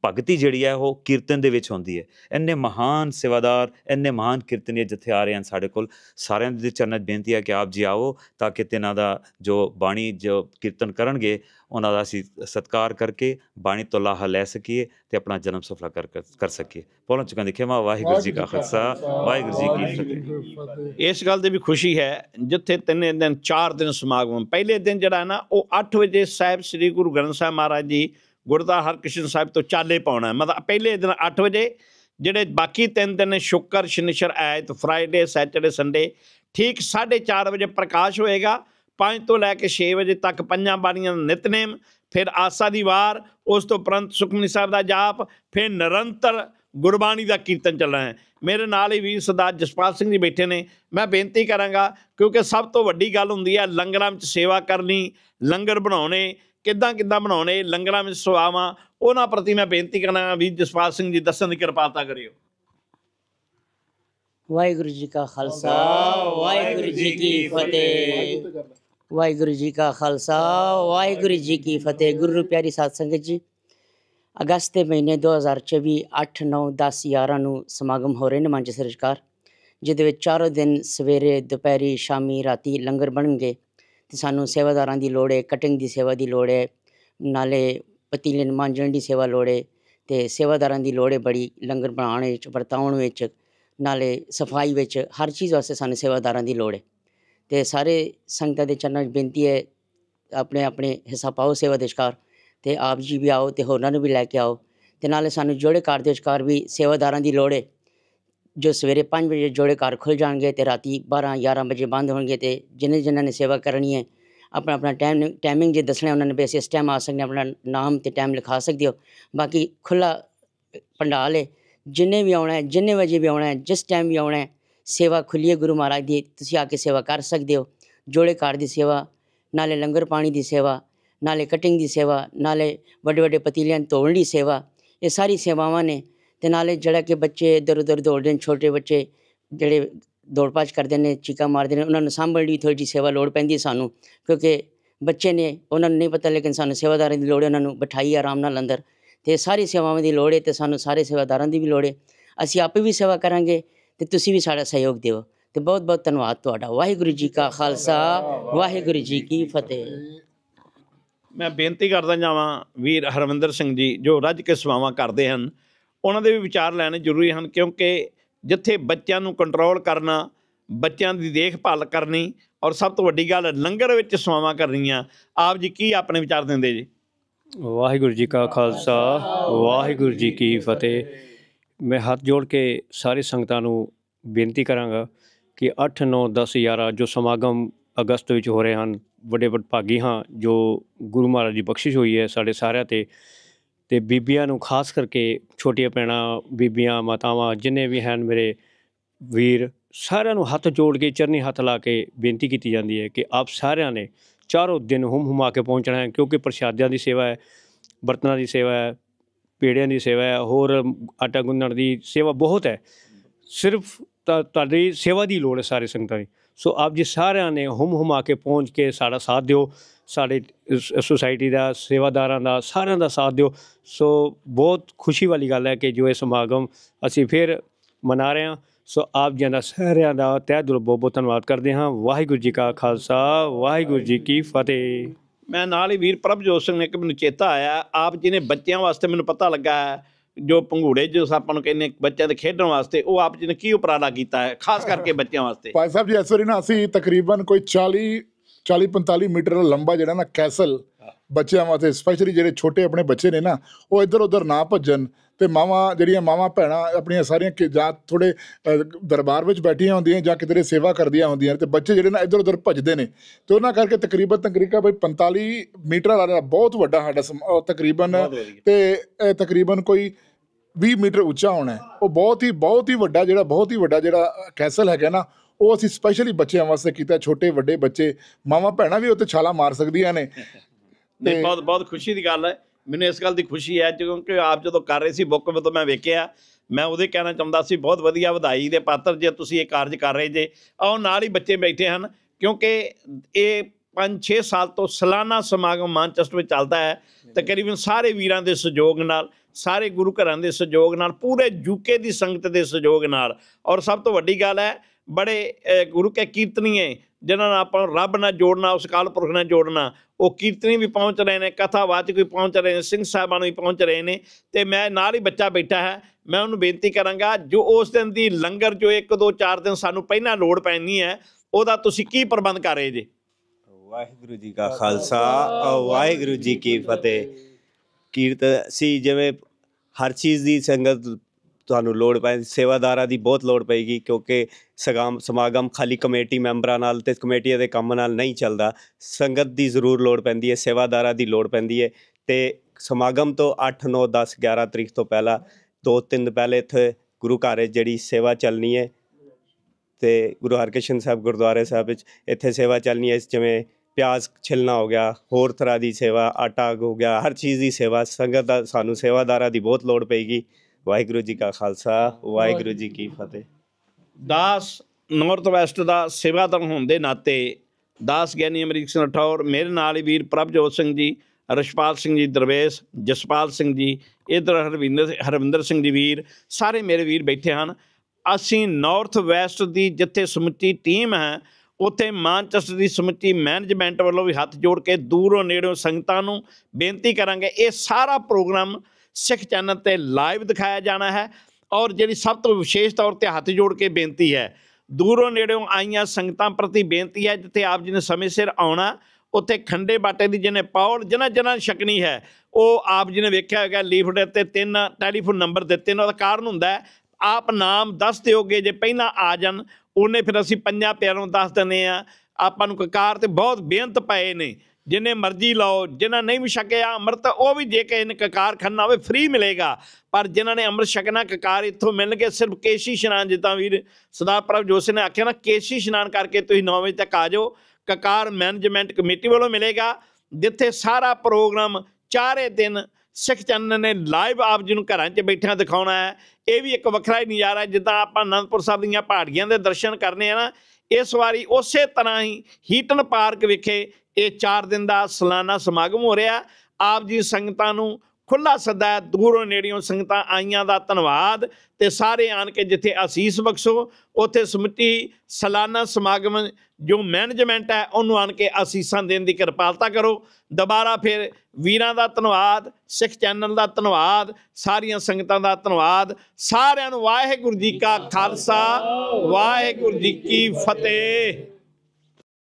ਭਗਤੀ ਜਿਹੜੀ ਹੈ ਉਹ ਕੀਰਤਨ ਦੇ ਵਿੱਚ ਹੁੰਦੀ ਹੈ ਇੰਨੇ ਮਹਾਨ ਸੇਵਾਦਾਰ ਇੰਨੇ ਮਹਾਨ ਕੀਰਤਨੀਏ ਜਿੱਥੇ ਆ ਰਹੇ ਹਨ ਸਾਡੇ ਕੋਲ ਸਾਰਿਆਂ ਦੇ ਚਰਨਾਂ 'ਚ ਬੇਨਤੀ ਹੈ ਕਿ ਆਪ ਜੀ ਆਓ ਤਾਂ ਕਿ ਤਿਨਾਂ ਦਾ ਜੋ ਬਾਣੀ ਜੋ ਕੀਰਤਨ ਕਰਨਗੇ ਉਹਨਾਂ ਦਾ ਅਸੀਂ ਸਤਕਾਰ ਕਰਕੇ ਬਾਣੀ ਤੋਂ ਲਾਹਾ ਲੈ ਸਕੀਏ ਤੇ ਆਪਣਾ ਜਨਮ ਸਫਲਾ ਕਰ ਕਰ ਸਕੀਏ ਬੋਲਣ ਚੁਕਾਂ ਦੇਖੇ ਮਾ ਵਾਹਿਗੁਰੂ ਜੀ ਕਾ ਖਾਲਸਾ ਵਾਹਿਗੁਰੂ ਜੀ ਕੀ ਫਤਿਹ ਇਸ ਗੱਲ ਦੀ ਵੀ ਖੁਸ਼ੀ ਹੈ ਜਿੱਥੇ ਤਿੰਨੇ ਦਿਨ ਚਾਰ ਦਿਨ ਸਮਾਗਮ ਪਹਿਲੇ ਦਿਨ ਜਿਹੜਾ ਨਾ ਉਹ 8 ਵਜੇ ਸਾਹਿਬ ਸ੍ਰੀ ਗੁਰੂ ਗ੍ਰੰਥ ਸਾਹਿਬ ਮਹਾਰਾਜ ਜੀ ਗੁਰਦਾ ਹਰਕ੍ਰਿਸ਼ਨ ਸਾਹਿਬ ਤੋਂ ਚਾਲੇ ਪਾਉਣਾ ਮਤਲਬ ਪਹਿਲੇ ਦਿਨ 8 ਵਜੇ ਜਿਹੜੇ ਬਾਕੀ ਤਿੰਨ ਦਿਨ ਸ਼ੁੱਕਰ ਸ਼ਨੀਸ਼ਰ ਐਤ ਫਰਾਈਡੇ ਸੈਟਰਡੇ ਸੰਡੇ ਠੀਕ 4:30 ਵਜੇ ਪ੍ਰਕਾਸ਼ ਹੋਏਗਾ 5 ਤੋਂ ਲੈ ਕੇ 6 ਵਜੇ ਤੱਕ ਪੰਜਾਂ ਬਾਣੀਆਂ ਦਾ ਨਿਤਨੇਮ ਫਿਰ ਆਸਾ ਦੀ ਵਾਰ ਉਸ ਤੋਂ ਪ੍ਰੰਤ ਸੁਖਮਨੀ ਸਾਹਿਬ ਦਾ ਜਾਪ ਫਿਰ ਨਿਰੰਤਰ ਗੁਰਬਾਣੀ ਦਾ ਕੀਰਤਨ ਚੱਲਣਾ ਹੈ ਮੇਰੇ ਨਾਲ ਹੀ ਵੀਰ ਸਰਦਾਰ ਜਸਪਾਲ ਸਿੰਘ ਜੀ ਬੈਠੇ ਨੇ ਮੈਂ ਬੇਨਤੀ ਕਰਾਂਗਾ ਕਿਉਂਕਿ ਸਭ ਤੋਂ ਵੱਡੀ ਗੱਲ ਹੁੰਦੀ ਹੈ ਲੰਗਰਾਂ ਵਿੱਚ ਸੇਵਾ ਕਰਨੀ ਲੰਗਰ ਬਣਾਉਣੇ ਕਿੱਦਾਂ ਕਿੱਦਾਂ ਬਣਾਉਣੇ ਲੰਗਰਾਂ ਵਿੱਚ ਸਵਾਵਾਂ ਉਹਨਾਂ ਪ੍ਰਤੀ ਮੈਂ ਬੇਨਤੀ ਕਰਨਾ ਵੀ ਜਸਪਾਲ ਸਿੰਘ ਜੀ ਦੱਸਣ ਦੀ ਕਿਰਪਾਤਾ ਕਰਿਓ ਵਾਹਿਗੁਰੂ ਜੀ ਕਾ ਖਾਲਸਾ ਵਾਹਿਗੁਰੂ ਜੀ ਕੀ ਫਤਿਹ ਵਾਹਿਗੁਰੂ ਜੀ ਕਾ ਖਾਲਸਾ ਵਾਹਿਗੁਰੂ ਜੀ ਕੀ ਫਤਿਹ ਗੁਰੂ ਪਿਆਰੀ ਸਾਧ ਸੰਗਤ ਜੀ ਅਗਸਤ ਦੇ ਮਹੀਨੇ 2024 8 9 10 11 ਨੂੰ ਸਮਾਗਮ ਹੋ ਰਹੇ ਨੇ ਮੰਜ ਸਰਕਾਰ ਜਿਹਦੇ ਵਿੱਚ ਚਾਰੋਂ ਦਿਨ ਸਵੇਰੇ ਦੁਪਹਿਰੀ ਸ਼ਾਮੀ ਰਾਤੀ ਲੰਗਰ ਬਣਨਗੇ ਤੇ ਸਾਨੂੰ ਸੇਵਾਦਾਰਾਂ ਦੀ ਲੋੜ ਹੈ ਕਟਿੰਗ ਦੀ ਸੇਵਾ ਦੀ ਲੋੜ ਹੈ ਨਾਲੇ ਪਤੀਲੇ ਨੂੰ ਮਾਂਜਣ ਦੀ ਸੇਵਾ ਲੋੜ ਹੈ ਤੇ ਸੇਵਾਦਾਰਾਂ ਦੀ ਲੋੜ ਹੈ ਬੜੀ ਲੰਗਰ ਬਣਾਉਣ ਵਿੱਚ ਵਰਤਾਉਣ ਵਿੱਚ ਨਾਲੇ ਸਫਾਈ ਵਿੱਚ ਹਰ ਚੀਜ਼ ਵਾਸਤੇ ਸਾਨੂੰ ਸੇਵਾਦਾਰਾਂ ਦੀ ਲੋੜ ਹੈ ਤੇ ਸਾਰੇ ਸੰਗਤਾਂ ਦੇ ਚਰਨਾਂ ਵਿੱਚ ਬੇਨਤੀ ਹੈ ਆਪਣੇ ਆਪਣੇ ਹਿੱਸਾ ਪਾਓ ਸੇਵਾ ਦੇ ਸ਼ਕਾਰ ਤੇ ਆਪ ਜੀ ਵੀ ਆਓ ਤੇ ਹੋਰਨਾਂ ਨੂੰ ਵੀ ਲੈ ਕੇ ਆਓ ਤੇ ਨਾਲੇ ਸਾਨੂੰ ਜੋੜੇ ਕਾਰਜ ਦੇ ਵੀ ਸੇਵਾਦਾਰਾਂ ਦੀ ਲੋੜ ਹੈ ਜੋ ਸਵੇਰੇ 5 ਵਜੇ ਜੋੜੇ ਘਰ ਖੁੱਲ ਜਾਣਗੇ ਤੇ ਰਾਤੀ 12 11 ਵਜੇ ਬੰਦ ਹੋਣਗੇ ਤੇ ਜਿੰਨੇ ਜਿਨ੍ਹਾਂ ਨੇ ਸੇਵਾ ਕਰਨੀ ਹੈ ਆਪਣਾ ਆਪਣਾ ਟਾਈਮ ਟਾਈਮਿੰਗ ਜੇ ਦੱਸਣਾ ਉਹਨਾਂ ਨੇ ਵੀ ਇਸ ਟਾਈਮ ਆ ਸਕਦੇ ਆਪਣਾ ਨਾਮ ਤੇ ਟਾਈਮ ਲਿਖਾ ਸਕਦੇ ਹੋ ਬਾਕੀ ਖੁੱਲਾ ਪੰਡਾਲ ਹੈ ਜਿੰਨੇ ਵੀ ਆਉਣਾ ਹੈ ਜਿੰਨੇ ਵਜੇ ਵੀ ਆਉਣਾ ਹੈ ਜਿਸ ਟਾਈਮ ਵੀ ਆਉਣਾ ਹੈ ਸੇਵਾ ਖੁੱਲੀ ਹੈ ਗੁਰੂ ਮਹਾਰਾਜ ਦੀ ਤੁਸੀਂ ਆ ਕੇ ਸੇਵਾ ਕਰ ਸਕਦੇ ਹੋ ਜੋੜੇ ਘਰ ਦੀ ਸੇਵਾ ਨਾਲੇ ਲੰਗਰ ਪਾਣੀ ਦੀ ਸੇਵਾ ਨਾਲੇ ਕਟਿੰਗ ਦੀ ਸੇਵਾ ਨਾਲੇ ਵੱਡੇ ਵੱਡੇ ਪਤੀਲਿਆਂ ਧੋਣ ਦੀ ਸੇਵਾ ਇਹ ਸਾਰੀ ਸੇਵਾਵਾਂ ਨੇ ਤੇ ਨਾਲੇ ਜਿਹੜਾ ਕਿ ਬੱਚੇ ਇੱਧਰ ਉੱਧਰ ਦੌੜਦੇ ਨੇ ਛੋਟੇ ਬੱਚੇ ਜਿਹੜੇ ਦੌੜ ਭੱਜ ਕਰਦੇ ਨੇ ਚੀਕਾ ਮਾਰਦੇ ਨੇ ਉਹਨਾਂ ਨੂੰ ਸਾਂਭਣ ਲਈ ਥੋੜੀ ਜੀ ਸੇਵਾ ਲੋੜ ਪੈਂਦੀ ਸਾਨੂੰ ਕਿਉਂਕਿ ਬੱਚੇ ਨੇ ਉਹਨਾਂ ਨੂੰ ਨਹੀਂ ਪਤਾ ਲੇਕਿਨ ਸਾਨੂੰ ਸੇਵਾਦਾਰਾਂ ਦੀ ਲੋੜ ਹੈ ਉਹਨਾਂ ਨੂੰ ਬਿਠਾਈ ਆਰਾਮ ਨਾਲ ਅੰਦਰ ਤੇ ਸਾਰੀ ਸੇਵਾਵਾਂ ਦੀ ਲੋੜ ਹੈ ਤੇ ਸਾਨੂੰ ਸਾਰੇ ਸੇਵਾਦਾਰਾਂ ਦੀ ਵੀ ਲੋੜ ਹੈ ਅਸੀਂ ਆਪੇ ਵੀ ਸੇਵਾ ਕਰਾਂਗੇ ਤੇ ਤੁਸੀਂ ਵੀ ਸਾਡਾ ਸਹਿਯੋਗ ਦਿਓ ਤੇ ਬਹੁਤ ਬਹੁਤ ਧੰਨਵਾਦ ਤੁਹਾਡਾ ਵਾਹਿਗੁਰੂ ਜੀ ਕਾ ਖਾਲਸਾ ਵਾਹਿਗੁਰੂ ਜੀ ਕੀ ਫਤਿਹ ਮੈਂ ਬੇਨਤੀ ਕਰਦਾ ਜਾਵਾਂ ਵੀਰ ਹਰਵਿੰਦਰ ਸਿੰਘ ਜੀ ਜੋ ਰੱਜ ਕੇ ਸੇਵਾਵਾਂ ਕਰਦੇ ਹਨ ਉਹਨਾਂ ਦੇ ਵੀ ਵਿਚਾਰ ਲੈਣੇ ਜ਼ਰੂਰੀ ਹਨ ਕਿਉਂਕਿ ਜਿੱਥੇ ਬੱਚਿਆਂ ਨੂੰ ਕੰਟਰੋਲ ਕਰਨਾ ਬੱਚਿਆਂ ਦੀ ਦੇਖਭਾਲ ਕਰਨੀ ਔਰ ਸਭ ਤੋਂ ਵੱਡੀ ਗੱਲ ਲੰਗਰ ਵਿੱਚ ਸਵਾਵਾ ਕਰਨੀਆਂ ਆਪ ਜੀ ਕੀ ਆਪਣੇ ਵਿਚਾਰ ਦਿੰਦੇ ਜੀ ਵਾਹਿਗੁਰੂ ਜੀ ਕਾ ਖਾਲਸਾ ਵਾਹਿਗੁਰੂ ਜੀ ਕੀ ਫਤਿਹ ਮੈਂ ਹੱਥ ਜੋੜ ਕੇ ਸਾਰੇ ਸੰਗਤਾਂ ਨੂੰ ਬੇਨਤੀ ਕਰਾਂਗਾ ਕਿ 8 9 10 11 ਜੋ ਸਮਾਗਮ ਅਗਸਤ ਵਿੱਚ ਹੋ ਰਹੇ ਹਨ ਵੱਡੇ ਭਾਗੀ ਹਾਂ ਜੋ ਗੁਰੂ ਮਹਾਰਾਜ ਦੀ ਬਖਸ਼ਿਸ਼ ਹੋਈ ਹੈ ਸਾਡੇ ਸਾਰਿਆਂ ਤੇ ਤੇ ਬੀਬੀਆਂ ਨੂੰ ਖਾਸ ਕਰਕੇ ਛੋਟੀਆਂ ਪੈਣਾ ਬੀਬੀਆਂ ਮਾਤਾਵਾਂ ਜਿੰਨੇ ਵੀ ਹਨ ਮੇਰੇ ਵੀਰ ਸਾਰਿਆਂ ਨੂੰ ਹੱਥ ਜੋੜ ਕੇ ਚਰਨੀ ਹੱਥ ਲਾ ਕੇ ਬੇਨਤੀ ਕੀਤੀ ਜਾਂਦੀ ਹੈ ਕਿ ਆਪ ਸਾਰਿਆਂ ਨੇ ਚਾਰੋਂ ਦਿਨ ਹੁਮ ਹੁਮਾ ਕੇ ਪਹੁੰਚਣਾ ਹੈ ਕਿਉਂਕਿ ਪ੍ਰਸ਼ਾਦਿਆਂ ਦੀ ਸੇਵਾ ਹੈ ਬਰਤਨਾਂ ਦੀ ਸੇਵਾ ਹੈ ਪੇੜਿਆਂ ਦੀ ਸੇਵਾ ਹੈ ਹੋਰ ਆਟਾ ਗੁੰਨਣ ਦੀ ਸੇਵਾ ਬਹੁਤ ਹੈ ਸਿਰਫ ਤੁਹਾਡੀ ਸੇਵਾ ਦੀ ਲੋੜ ਹੈ ਸਾਰੇ ਸੰਗਤਾਂ ਦੀ ਸੋ ਆਪ ਜੀ ਸਾਰਿਆਂ ਨੇ ਹੁਮ ਹੁਮਾ ਕੇ ਪਹੁੰਚ ਕੇ ਸਾਡਾ ਸਾਥ ਦਿਓ ਸਾਡੇ ਸੋਸਾਇਟੀ ਦਾ ਸੇਵਾਦਾਰਾਂ ਦਾ ਸਾਰਿਆਂ ਦਾ ਸਾਥ ਦਿਓ ਸੋ ਬਹੁਤ ਖੁਸ਼ੀ ਵਾਲੀ ਗੱਲ ਹੈ ਕਿ ਜੋ ਇਹ ਸਮਾਗਮ ਅਸੀਂ ਫਿਰ ਮਨਾ ਰਹੇ ਹਾਂ ਸੋ ਆਪ ਜੀ ਦਾ ਸਾਰਿਆਂ ਦਾ ਤਹਿ ਦਿਲੋਂ ਬਹੁਤ ਬਹੁਤ ਧੰਨਵਾਦ ਕਰਦੇ ਹਾਂ ਵਾਹਿਗੁਰੂ ਜੀ ਕਾ ਖਾਲਸਾ ਵਾਹਿਗੁਰੂ ਜੀ ਕੀ ਫਤਿਹ ਮੈਂ ਨਾਲ ਹੀ ਵੀਰ ਪ੍ਰਭਜੋਤ ਸਿੰਘ ਨੇ ਇੱਕ ਮੈਨੂੰ ਚੇਤਾ ਆਇਆ ਆਪ ਜੀ ਨੇ ਬੱਚਿਆਂ ਵਾਸਤੇ ਮੈਨੂੰ ਪਤਾ ਲੱਗਾ ਜੋ ਪੰਘੂੜੇ ਜੋ ਆਪਾਂ ਨੂੰ ਕਹਿੰਦੇ ਬੱਚਿਆਂ ਦੇ ਖੇਡਣ ਵਾਸਤੇ ਉਹ ਆਪ ਜੀ ਨੇ ਕੀ ਉਪਰਾਲਾ ਕੀਤਾ ਹੈ ਖਾਸ ਕਰਕੇ ਬੱਚਿਆਂ ਵਾਸਤੇ ਭਾਈ ਸਾਹਿਬ ਜੀ ਇਸ ਵਾਰੀ ਨਾ ਅਸੀਂ ਤਕਰੀਬਨ ਕੋਈ 40 40 45 ਮੀਟਰ ਲੰਬਾ ਜਿਹੜਾ ਨਾ ਕੈਸਲ ਬੱਚਿਆਂ ਵਾਸਤੇ ਸਪੈਸ਼ਲੀ ਜਿਹੜੇ ਛੋਟੇ ਆਪਣੇ ਬੱਚੇ ਨੇ ਨਾ ਉਹ ਇੱਧਰ ਉੱਧਰ ਨਾ ਭੱਜਣ ਤੇ ਮਾਵਾ ਜਿਹੜੀਆਂ ਮਾਵਾ ਭੈਣਾਂ ਆਪਣੀਆਂ ਸਾਰੀਆਂ ਕਿ ਜਾਂ ਥੋੜੇ ਦਰਬਾਰ ਵਿੱਚ ਬੈਠੀਆਂ ਹੁੰਦੀਆਂ ਜਾਂ ਕਿਤੇ ਸੇਵਾ ਕਰਦੀਆਂ ਹੁੰਦੀਆਂ ਤੇ ਬੱਚੇ ਜਿਹੜੇ ਨਾ ਇੱਧਰ ਉੱਧਰ ਭੱਜਦੇ ਨੇ ਤੇ ਉਹਨਾਂ ਕਰਕੇ ਤਕਰੀਬਨ ਤਕਰੀਕਾ ਬਈ 45 ਮੀਟਰ ਵਾਲਾ ਬਹੁਤ ਵੱਡਾ ਸਾਡਾ ਤਕਰੀਬਨ ਤੇ ਤਕਰੀਬਨ ਕੋਈ 20 ਮੀਟਰ ਉੱਚਾ ਹੋਣਾ ਉਹ ਬਹੁਤ ਹੀ ਬਹੁਤ ਹੀ ਵੱਡਾ ਜਿਹੜਾ ਬਹੁਤ ਹੀ ਵੱਡਾ ਜਿਹੜਾ ਕੈਸਲ ਹੈਗਾ ਨਾ ਉਹ ਅਸੀਂ ਸਪੈਸ਼ਲੀ ਬੱਚਿਆਂ ਵਾਸਤੇ ਕੀਤਾ ਛੋਟੇ ਵੱਡੇ ਬੱਚੇ ਮਾਵਾ ਭੈਣਾਂ ਵੀ ਉੱਤੇ ਛਾਲਾ ਮਾਰ ਸਕਦੀਆਂ ਨੇ ਤੇ ਬਹੁਤ ਬਹੁਤ ਖੁਸ਼ੀ ਦੀ ਗੱਲ ਹੈ ਮੈਨੂੰ ਇਸ ਗੱਲ ਦੀ ਖੁਸ਼ੀ ਹੈ ਕਿਉਂਕਿ ਆਪ ਜਦੋਂ ਕਰ ਰਹੇ ਸੀ ਬੁੱਕ ਵਿੱਚ ਮੈਂ ਵੇਖਿਆ ਮੈਂ ਉਹਦੇ ਕਹਿਣਾ ਚਾਹੁੰਦਾ ਸੀ ਬਹੁਤ ਵਧੀਆ ਵਧਾਈ ਦੇ ਪਾਤਰ ਜੇ ਤੁਸੀਂ ਇਹ ਕਾਰਜ ਕਰ ਰਹੇ ਜੇ ਆਹ ਨਾਲ ਹੀ ਬੱਚੇ ਬੈਠੇ ਹਨ ਕਿਉਂਕਿ ਇਹ 5-6 ਸਾਲ ਤੋਂ ਸਾਲਾਨਾ ਸਮਾਗਮ ਮਾਨਚੈਸਟਰ ਵਿੱਚ ਚੱਲਦਾ ਹੈ ਤਕਰੀਬਨ ਸਾਰੇ ਵੀਰਾਂ ਦੇ ਸਹਿਯੋਗ ਨਾਲ ਸਾਰੇ ਗੁਰੂ ਘਰਾਂ ਦੇ ਸਹਿਯੋਗ ਨਾਲ ਪੂਰੇ ਯੂਕੇ ਦੀ ਸੰਗਤ ਦੇ ਸਹਿਯੋਗ ਨਾਲ ਔਰ ਸਭ ਤੋਂ ਵੱਡੀ ਗੱਲ ਹੈ ਬੜੇ ਗੁਰੂ ਕੇ ਕੀਰਤਨੀਏ ਜਿਨ੍ਹਾਂ ਨਾਲ ਆਪਾਂ ਰੱਬ ਨਾਲ ਜੋੜਨਾ ਉਸ ਕਾਲ ਪੁਰਖ ਨਾਲ ਜੋੜਨਾ ਉਹ ਕੀਰਤਨੀ ਵੀ ਪਹੁੰਚ ਰਹੇ ਨੇ ਕਥਾਵਾਚਕ ਵੀ ਪਹੁੰਚ ਰਹੇ ਨੇ ਸਿੰਘ ਸਾਹਿਬਾਨ ਵੀ ਪਹੁੰਚ ਰਹੇ ਨੇ ਤੇ ਮੈਂ ਨਾਲ ਹੀ ਬੱਚਾ ਬੈਠਾ ਹੈ ਮੈਂ ਉਹਨੂੰ ਬੇਨਤੀ ਕਰਾਂਗਾ ਜੋ ਉਸ ਦਿਨ ਦੀ ਲੰਗਰ ਜੋ 1 2 4 ਦਿਨ ਸਾਨੂੰ ਪਹਿਲਾਂ ਲੋੜ ਪੈਣੀ ਹੈ ਉਹਦਾ ਤੁਸੀਂ ਕੀ ਪ੍ਰਬੰਧ ਕਰ ਰਹੇ ਜੀ ਵਾਹਿਗੁਰੂ ਜੀ ਕਾ ਖਾਲਸਾ ਵਾਹਿਗੁਰੂ ਜੀ ਕੀ ਫਤਿਹ ਕੀਰਤ ਸੀ ਜਿਵੇਂ ਹਰ ਚੀਜ਼ ਦੀ ਸੰਗਤ ਤੁਹਾਨੂੰ ਲੋੜ ਪੈ ਸੇਵਾਦਾਰਾਂ ਦੀ ਬਹੁਤ ਲੋੜ ਪਏਗੀ ਕਿਉਂਕਿ ਸਗਾਮ ਸਮਾਗਮ ਖਾਲੀ ਕਮੇਟੀ ਮੈਂਬਰਾਂ ਨਾਲ ਤੇ ਕਮੇਟੀਆਂ ਦੇ ਕੰਮ ਨਾਲ ਨਹੀਂ ਚੱਲਦਾ ਸੰਗਤ ਦੀ ਜ਼ਰੂਰ ਲੋੜ ਪੈਂਦੀ ਹੈ ਸੇਵਾਦਾਰਾਂ ਦੀ ਲੋੜ ਪੈਂਦੀ ਹੈ ਤੇ ਸਮਾਗਮ ਤੋਂ 8 9 10 11 ਤਰੀਕ ਤੋਂ ਪਹਿਲਾਂ ਦੋ ਤਿੰਨ ਪਹਿਲੇ ਇੱਥੇ ਗੁਰੂ ਘਰ ਜਿਹੜੀ ਸੇਵਾ ਚੱਲਣੀ ਹੈ ਤੇ ਗੁਰੂ ਹਰਕ੍ਰਿਸ਼ਨ ਸਾਹਿਬ ਗੁਰਦੁਆਰੇ ਸਾਹਿਬ ਵਿੱਚ ਇੱਥੇ ਸੇਵਾ ਚੱਲਣੀ ਹੈ ਜਿਵੇਂ ਪਿਆਜ਼ ਛਿਲਣਾ ਹੋ ਗਿਆ ਹੋਰ ਤਰ੍ਹਾਂ ਦੀ ਸੇਵਾ ਆਟਾ ਹੋ ਗਿਆ ਹਰ ਚੀਜ਼ ਦੀ ਸੇਵਾ ਸੰਗਤ ਦਾ ਸਾਨੂੰ ਸੇਵਾਦਾਰਾਂ ਦੀ ਬਹੁਤ ਲੋੜ ਪਏਗੀ ਵਾਹਿਗੁਰੂ ਜੀ ਕਾ ਖਾਲਸਾ ਵਾਹਿਗੁਰੂ ਜੀ ਕੀ ਫਤਿਹ ਦਾਸ ਨਾਰਥ ਵੈਸਟ ਦਾ ਸੇਵਾਦਾਰ ਹੋਣ ਦੇ ਨਾਤੇ ਦਾਸ ਗਿਆਨੀ ਅਮਰੀਕ ਸਿੰਘ ਠੌਰ ਮੇਰੇ ਨਾਲ ਹੀ ਵੀਰ ਪ੍ਰਭਜੋਤ ਸਿੰਘ ਜੀ ਰਸ਼ਪਾਲ ਸਿੰਘ ਜੀ ਦਰਵੇਸ਼ ਜਸਪਾਲ ਸਿੰਘ ਜੀ ਇਧਰ ਹਰਵਿੰਦਰ ਹਰਵਿੰਦਰ ਸਿੰਘ ਜੀ ਵੀਰ ਸਾਰੇ ਮੇਰੇ ਵੀਰ ਬੈਠੇ ਹਨ ਅਸੀਂ ਨਾਰਥ ਵੈਸਟ ਦੀ ਜਿੱਥੇ ਸਮੁੱਚੀ ਟੀਮ ਹੈ ਉੱਥੇ ਮਾਨਚੈਸਟਰ ਦੀ ਸਮੁੱਚੀ ਮੈਨੇਜਮੈਂਟ ਵੱਲੋਂ ਵੀ ਹੱਥ ਜੋੜ ਕੇ ਦੂਰੋਂ ਨੇੜੋਂ ਸੰਗਤਾਂ ਨੂੰ ਬੇਨਤੀ ਕਰਾਂਗੇ ਇਹ ਸਾਰਾ ਪ੍ਰੋਗਰਾਮ ਸਿੱਖ ਚੈਨਲ ਤੇ ਲਾਈਵ ਦਿਖਾਇਆ ਜਾਣਾ ਹੈ ਔਰ ਜਿਹੜੀ ਸਭ ਤੋਂ ਵਿਸ਼ੇਸ਼ ਤੌਰ ਤੇ ਹੱਥ ਜੋੜ ਕੇ ਬੇਨਤੀ ਹੈ ਦੂਰੋਂ ਨੇੜਿਓਂ ਆਈਆਂ ਸੰਗਤਾਂ ਪ੍ਰਤੀ ਬੇਨਤੀ ਹੈ ਜਿੱਥੇ ਆਪ ਜੀ ਨੇ ਸਮੇਂ ਸਿਰ ਆਉਣਾ ਉੱਥੇ ਖੰਡੇ ਬਾਟੇ ਦੀ ਜਿਹਨੇ ਪੌੜ ਜਨਾ ਜਨਾ ਛਕਣੀ ਹੈ ਉਹ ਆਪ ਜੀ ਨੇ ਵੇਖਿਆ ਹੋਗਾ ਲੀਫਟ ਤੇ ਤਿੰਨ ਟੈਲੀਫੋਨ ਨੰਬਰ ਦਿੱਤੇ ਨੇ ਉਹਦਾ ਕਾਰਨ ਹੁੰਦਾ ਆਪ ਨਾਮ ਦੱਸ ਦਿਓਗੇ ਜੇ ਪਹਿਲਾਂ ਆ ਜਾਣ ਉਹਨੇ ਫਿਰ ਅਸੀਂ ਪੰਜਾਂ ਪਿਆਰੋਂ ਦੱਸ ਦਨੇ ਆ ਆਪਾਂ ਨੂੰ ਕਕਾਰ ਤੇ ਬਹੁਤ ਬੇਨਤ ਪਏ ਨੇ ਜਿੰਨੇ ਮਰਜ਼ੀ ਲਾਓ ਜਿਨ੍ਹਾਂ ਨਹੀਂ ਵੀ ਛਕਿਆ ਅੰਮ੍ਰਿਤ ਉਹ ਵੀ ਜੇ ਕੇ ਨੇ ਖੰਨਾ ਹੋਵੇ ਫ੍ਰੀ ਮਿਲੇਗਾ ਪਰ ਜਿਨ੍ਹਾਂ ਨੇ ਅੰਮ੍ਰਿਤ ਛਕਣਾ ਕਕਾਰ ਇੱਥੋਂ ਮਿਲ ਕੇ ਸਿਰਫ ਕੇਸ਼ੀ ਇਸ਼ਨਾਨ ਜਿੱਤਾ ਵੀਰ ਸਰਦਾਰ ਪ੍ਰਭ ਜੋਸ਼ ਨੇ ਆਖਿਆ ਨਾ ਕੇਸ਼ੀ ਇਸ਼ਨਾਨ ਕਰਕੇ ਤੁਸੀਂ 9 ਵਜੇ ਤੱਕ ਆ ਜਾਓ ਕਕਾਰ ਮੈਨੇਜਮੈਂਟ ਕਮੇਟੀ ਵੱਲੋਂ ਮਿਲੇਗਾ ਜਿੱਥੇ ਸਾਰਾ ਪ੍ਰੋਗਰਾਮ ਚਾਰੇ ਦਿਨ ਸਿੱਖ ਚੰਨ ਨੇ ਲਾਈਵ ਆਪ ਜੀ ਨੂੰ ਘਰਾਂ 'ਚ ਬੈਠਿਆਂ ਦਿਖਾਉਣਾ ਹੈ ਇਹ ਵੀ ਇੱਕ ਵੱਖਰਾ ਹੀ ਨਜ਼ਾਰਾ ਜਿੱਦਾਂ ਆਪਾਂ ਅਨੰਦਪੁਰ ਸਾਹਿਬ ਦੀਆਂ ਪਹਾੜੀਆਂ ਦੇ ਦਰਸ਼ਨ ਕਰਨੇ ਆ ਨਾ ਇਸ ਵਾਰੀ ਉਸੇ ਤਰ੍ਹਾਂ ਹੀ ਹੀਟਨ ਪਾਰਕ ਵਿਖੇ ਇਹ 4 ਦਿਨ ਦਾ ਸਾਲਾਨਾ ਸਮਾਗਮ ਹੋ ਰਿਹਾ ਆਪ ਜੀ ਸੰਗਤਾਂ ਨੂੰ ਖੁੱਲਾ ਸੱਦਾ ਦੂਰੋਂ ਨੇੜਿਓਂ ਸੰਗਤਾਂ ਆਈਆਂ ਦਾ ਧੰਨਵਾਦ ਤੇ ਸਾਰੇ ਆਣ ਕੇ ਜਿੱਥੇ ਅਸੀਸ ਬਖਸ਼ੋ ਉੱਥੇ ਸਮਿਤੀ ਸਾਲਾਨਾ ਸਮਾਗਮ ਜੋ ਮੈਨੇਜਮੈਂਟ ਹੈ ਉਹਨੂੰ ਆਣ ਕੇ ਅਸੀਸਾਂ ਦੇਣ ਦੀ ਕਿਰਪਾਲਤਾ ਕਰੋ ਦੁਬਾਰਾ ਫਿਰ ਵੀਰਾਂ ਦਾ ਧੰਨਵਾਦ ਸਿੱਖ ਚੈਨਲ ਦਾ ਧੰਨਵਾਦ ਸਾਰੀਆਂ ਸੰਗਤਾਂ ਦਾ ਧੰਨਵਾਦ ਸਾਰਿਆਂ ਨੂੰ ਵਾਹਿਗੁਰੂ ਜੀ ਕਾ ਖਾਲਸਾ ਵਾਹਿਗੁਰੂ ਜੀ ਕੀ ਫਤਿਹ